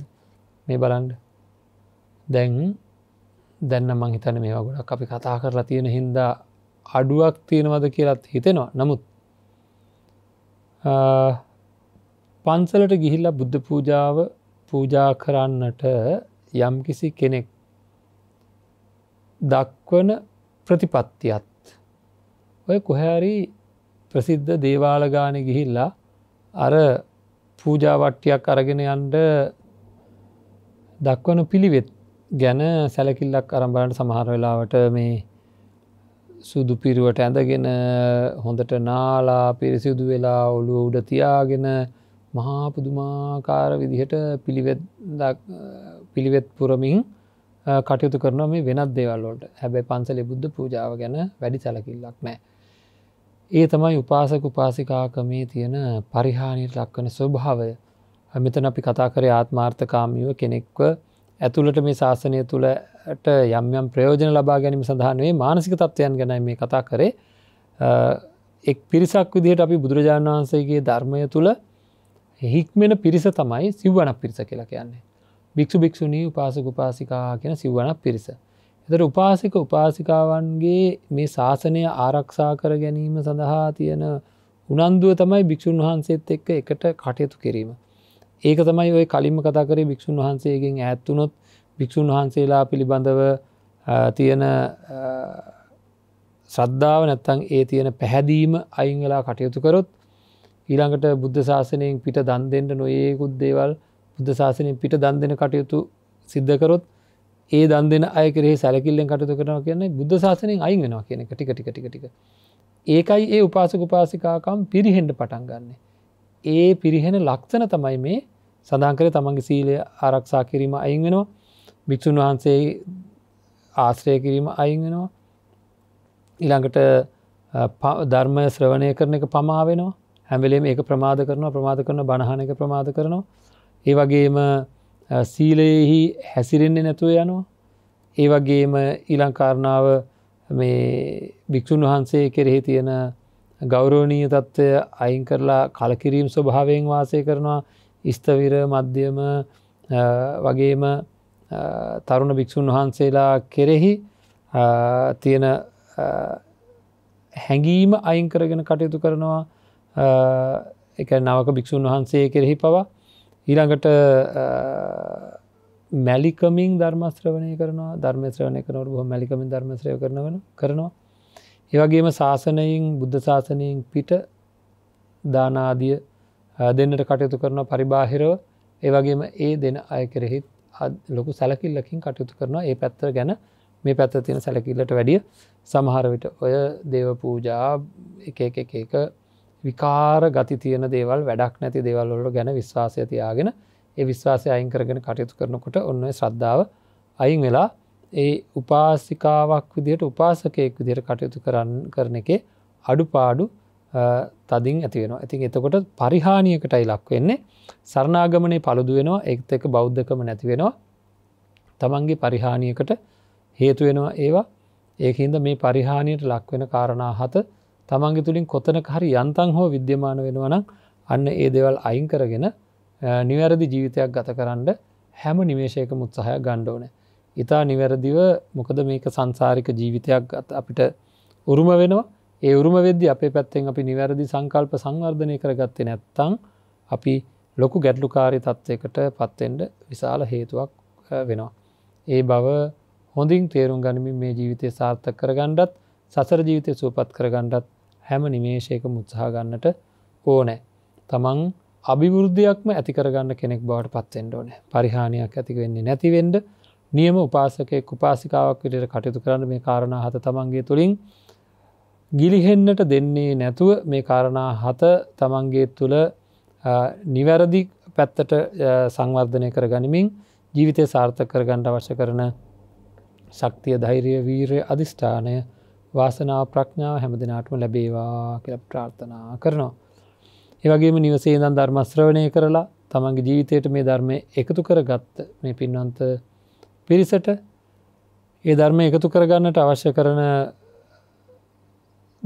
මේ බලන්ඩ දැන් දැන්න මංහිතන මේවා ගොඩක් අපි කතා කරලා තියෙන හින්දා අඩුවක් තියෙනවද කියලත් හිතෙනවා නමුත් පන්සලට ගිහිල්ලා බුද්ධ පූජාව පූජා කරන්නට යම්කිසි කෙනෙක් දක්වන ප්‍රතිපත්තියත් ඔය කොහැරි ප්‍රසිද්ධ දේවාලගාන ගිහිල්ලා අර පූජාවට්ටියක් අරගෙන යන්ඩ දක්වන පිළිවෙත් ගැන සැලකිල්ලක් අරම්බාට සමහර වෙලාවට මේ සුදු පිරුවට ඇඳගෙන හොඳට නාලා පිරිසිුදු වෙලා ඔලු උඩ තියාගෙන මහාපුදුමාකාර විදිහට පිළිවෙත් පුරමින් කටයුතු කරන මේ වෙනත් දේවල්ලොට හැබැ පන්සලි බුද්ධ පූජාව ගැන වැඩි සැලකිල්ලක් නෑ. ඒ තමයි උපාසක උපාසිකාකමේ තියෙන පරිහානියට ලක්වන ස්වභාවය මෙතන අපි කතා කරේ ආත්මාර්ථකාමීව කෙනෙක්ව ඇතුළට මේ ශාසනය තුළ ට යම් යම් ප්‍රයෝජන ලබා ගැනීම සඳහනුවේ මානසික තත්ත්වයන් ගැන මේ කතා කරේ එක් පිරිසක් විදිහට අපි බුදුරජාණන් වහන්සේගේ ධර්මය තුළ හික්මෙන පිරිස තමයි සිව්වනක් පිරිස කියලා කියන්නේ භික්ෂු භික්‍ෂුණී උපාසක උපාසිකා කියෙන සිව්වනක් පිරිස. එතට උපාසික උපාසිකාවන්ගේ මේ ශාසනය ආරක්ෂා කර ගැනීම සඳහා තියෙන උනන්දුව තමයි භික්‍ෂූන් වහන්සේත් එක්ක එකට කටයුතු කිරීම. ඒක තමයි ඔය කලින්ම කතාකරේ භික්‍ෂූන් වහන්සේගෙන් ඇත්තුනොත් භික්‍ෂූන් වහන්සේලා පිළිබඳව තියෙන ශ්‍රද්ධාව නැත්තං ඒ තියෙන පැහැදීම අයිංගලා කටයුතු කරොත් ඊළඟට බුද්ධ ශාසනයෙන් පිට දන් දෙෙන්ට නොයෙකුත් දේවල් බුද්ධ ශාසනයෙන් පිට දන් දෙෙන කටයුතු සිද්ධකරොත් ඒ දන් දෙෙන අයකරේ සැලකිල්ලෙන් කටතු කරන කියන්නේ බුද්ධ ශාසනයෙන් අයින් වෙනවා කියන ටික ටික ටික ටික ඒකයි ඒ උපාසක උපාසිකාකම් පිරිහෙන්ට පටන් ගන්න. ඒ පිරිහෙන ලක්ෂණ තමයි මේ සඳංකර තමන්ගේ සීලය ආරක්ෂා කිරීම අයින් වෙනවා භික්‍ෂූන් වහන්සේ ආශ්‍රය කිරීම අයිගෙනවා ඉළඟට ධර්මය ශ්‍රවණය කරන එක පමාවෙනවා හැමලේ ඒක ප්‍රමාද කරනවා ප්‍රමාධ කරන බණහන එක ප්‍රමාධ කරනවා ඒ වගේම සීලයෙහි හැසිරෙන්නේ නැතුව යනවා ඒ වගේම ඊලංකාරණාව මේ භික්‍ෂූන් වහන්සේ කෙරෙහි තියෙන ගෞරෝණීය තත්ත්වය අයින් කරලා කලකිරීම් ස්වභාවයෙන් වාසය කරනවා ස්තවිර මධ්‍යම වගේම තරුණ භික්‍ෂූන් වහන්සේලා කෙරෙහි තියෙන හැඟීම අයින් කරගෙන කටයුතු කරනවා එක නවක භික්‍ෂූන් වහන්සේ කෙරෙහි පවා ඊළඟට මැලිකමින් ධර්මස්ත්‍රවනය කරනවා ධර්මස්ත්‍රවනය කරනවට බොහ මැලිකමින් ධර්මස්ත්‍රය කරනවන කරනවා ඒවගේම ශාසනයෙන් බුද්ධ ශාසනයෙන් පිට දානාදිය දෙන්නට කටයුතු කරන පරිබාහිරව ඒවගේම ඒ දෙන අය කෙරෙහිත් ලොකු සැලකිල්ලකින් කටයුතු කරනවා ඒ පැත්තර ගැන මේ පැත්ත තියෙන සැලකිල්ලට වැඩිය සමහරවිට ඔය දේව පූජා එක එක එක විකාර ගති තියෙන දේවල් වැඩක් නැති දේවල්ලොට ගැන විශ්වාසය තියාගෙන ඒ විශ්වාසය අයින් කරගෙන කටයුතු කරනකොට ඔන්න ශ්‍රද්ධාව අයින් වෙලා ඒ උපාසිකාවක් විදියට උපාසකයෙක් විදියට කටයුතු කරන්න කරන එක අඩුපාඩු තදින් ඇතිවෙන ඇතින් එතකොට පරිහානියකටයි ලක් වෙන්නේ සරණාගමනය පළුදුවෙනවා එක්ත එක බෞද්ධකම නැතිවෙනවා තමන්ගේ පරිහානියකට හේතුවෙනවා ඒවා ඒකහින්ද මේ පරිහානියට ලක්වෙන කාරණා හත තමන්ගේ තුළින් කොතන හරි යන්තන් හෝ විද්‍යමාන වෙනවනම් අන්න ඒ දෙවල් අයින් කරගෙන නිවැරදි ජීවිතයක් ගත කරන්න හැම නිවේශයක මුත්සාහය ගණ්ඩෝන. ඉතා නිවැරදිව මොකද මේක සංසාරික ජීවිතයක් අපිට උරුම වෙනවා ඒ උරුම වෙද්දි අපේ පැත්තෙන් අපි නිවැරදි සංකල්ප සංවර්ධනය කරගත්තේ නැත්තං අපි ලොකු ගැටලුකාරි තත්ත්වයකට පත්තෙන්ට විශාල හේතුවක් වෙනවා. ඒ බව හොඳින් තේරුම් ගනිමින් මේ ජීවිතය සාර්ථක කරගණ්ඩත් සසර ජීවිතය සූපත් කරගණ්ඩත් හැම නිමේශයක මුත්සාහගන්නට ඕනෑ. තමන් අභිවෘද්ධයක්ම ඇතිකරගන්න කෙනෙක් බවට පත්තෙන්ට ඕන පරිහානියක් ඇතිවෙන්නේ නැතිවෙන්ඩ නියම උපාසකය කුපාසිකාවක් විට කටයුතු කරන්න මේ කාරණ හත තමන්ගේ තුළින් ගිලිහෙන්නට දෙන්නේ නැතුව මේ කාරණා හත තමන්ගේ තුළ නිවැරදි පැත්තට සංවර්ධනය කර ගනිමින් ජීවිතය සාර්ථ කරගණ්ඩ අවශ්‍ය කරන ශක්තිය ධෛරය වීරය අධිෂ්ඨානය වාසනා ප්‍රඥාව හැමදිනාටම ලැබේවා කියල ප්‍රාර්ථනා කරනවා. ඒවගේම නිවසේ දන් ධර්මශ්‍රවණය කරලා තමන්ගේ ජීවිතයට මේ ධර්මය එකතු කර ගත්ත මේ පින්වන්ත පිරිසට ඒ ධර්මය එකතු කරගන්නට අවශ්‍ය කරන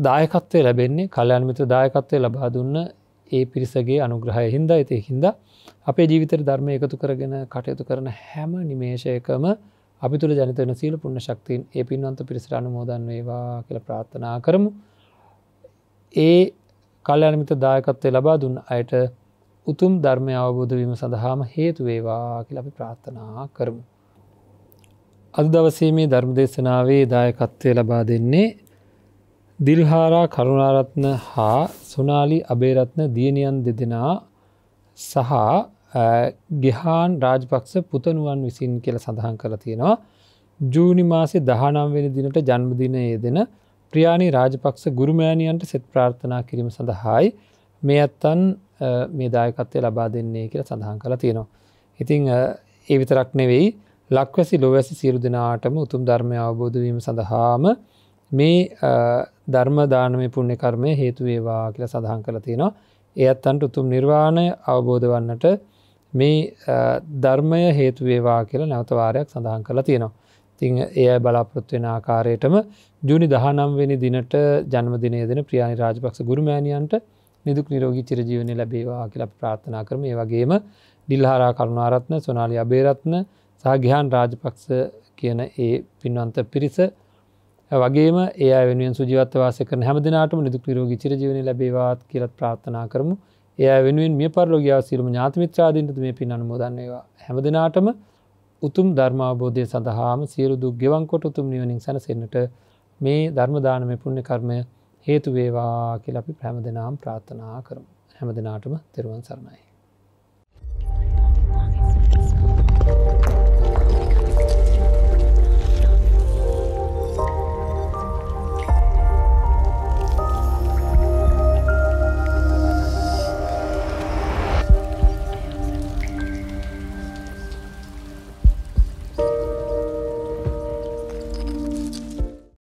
දායකත්වය ලැබෙන්නේ කල්්‍යයාන්මිත්‍ර දායකත්වය ලබා දුන්න ඒ පිරිසගේ අනුග්‍රහය හින්දා ඇති හින්දා අපේ ජීවිතර ධර්මය එකතු කරගෙන කටයුතු කරන හැම නිමේශයකම අපි තුළ ජනතවන සීල පුුණ ශක්තින් ඒ පින්වන්ත පිරිසරණ මෝදන් වේවා කියල ප්‍රාත්ථනා කරමු ඒ කල්්‍යයානමිත දායකත්වය ලබා දුන් අයට උතුම් ධර්මය අවබෝධවීම සඳහාම හේතුවේවා කියල අපි ප්‍රාත්ථනා කරමු. අද දවසේ මේ ධර්ම දේශනාවේ දායකත්වය ලබා දෙන්නේ දිල්හාරා කරුණාරත්න හා සුනාලි අබේරත්න දියණියන් දෙදෙනා සහ ගෙහාන් රාජපක්ෂ පුතනුවන් විසින් කියල සඳහන් කළ තියෙනවා. ජූනි මාසේ දහනම්වෙන දිනට ජන්මදිනයේ දෙන ප්‍රියාණි රාජපක්ෂ ගුරුමෑණියන්ට සෙත් ප්‍රාර්ථනා කිරීම සඳහායි මේ අත්තන් මේ දායකත්වය ලබා දෙන්නේ කියල සඳහන් කළ තියෙනවා. ඉතිං ඒ විතරක් නෙවෙයි ලක්වැසි ලොවැසි සිරු දෙනාටම උතුම් ධර්මය අවබෝධවීම සඳහාම මේ ධර්මදානමය පුුණ්‍ය කර්මය හේතුවේවා කියල සඳහන් කළ තියෙනවා එයත් අන්ට උතුම් නිර්වාණය අවබෝධ වන්නට මේ ධර්මය හේතුවේවා කියල නැවතවාරයක් සඳහන් කළ තියෙනවා. තිං එය බලාපොත්වෙන ආකාරයටම ජුනි දහනම්වෙනි දිනට ජන්මදිනය දෙන ප්‍රියානි රාජපක්ෂ ගුරුමෑණියන්ට නිදුක් නිරෝගී චිරජීවනය ලැබේවා කියලා ප්‍රාථනා කරම ඒ වගේම ඩිල්හාරා කරුණාරත්න සොනාලි අබේරත්න සහ ගිහාන් රාජපක්ෂ කියන ඒ පින්වන්ත පිරිස වගේම ඒ වෙනුවෙන් සුජීවත වාසය කරන හැමදිනාටම නිදුක් නිරෝගී චිරජීවනයේ ලැබේවාත් කියලා ප්‍රාර්ථනා කරමු. ඒ වෙනුවෙන් මිය පරලෝකීය සියලුම ඥාති මිත්‍රාදීන්ට මේ පින් අනුමෝදන් වේවා. හැමදිනාටම උතුම් ධර්ම අවබෝධය සඳහාම සියලු දුක් ගෙවන් කොට උතුම් නිවනින් සැනසෙන්නට මේ ධර්ම දානමය පුණ්‍ය කර්මය හේතු වේවා කියලා අපි හැමදිනාම ප්‍රාර්ථනා කරමු. හැමදිනාටම තෙරුවන් සරණයි.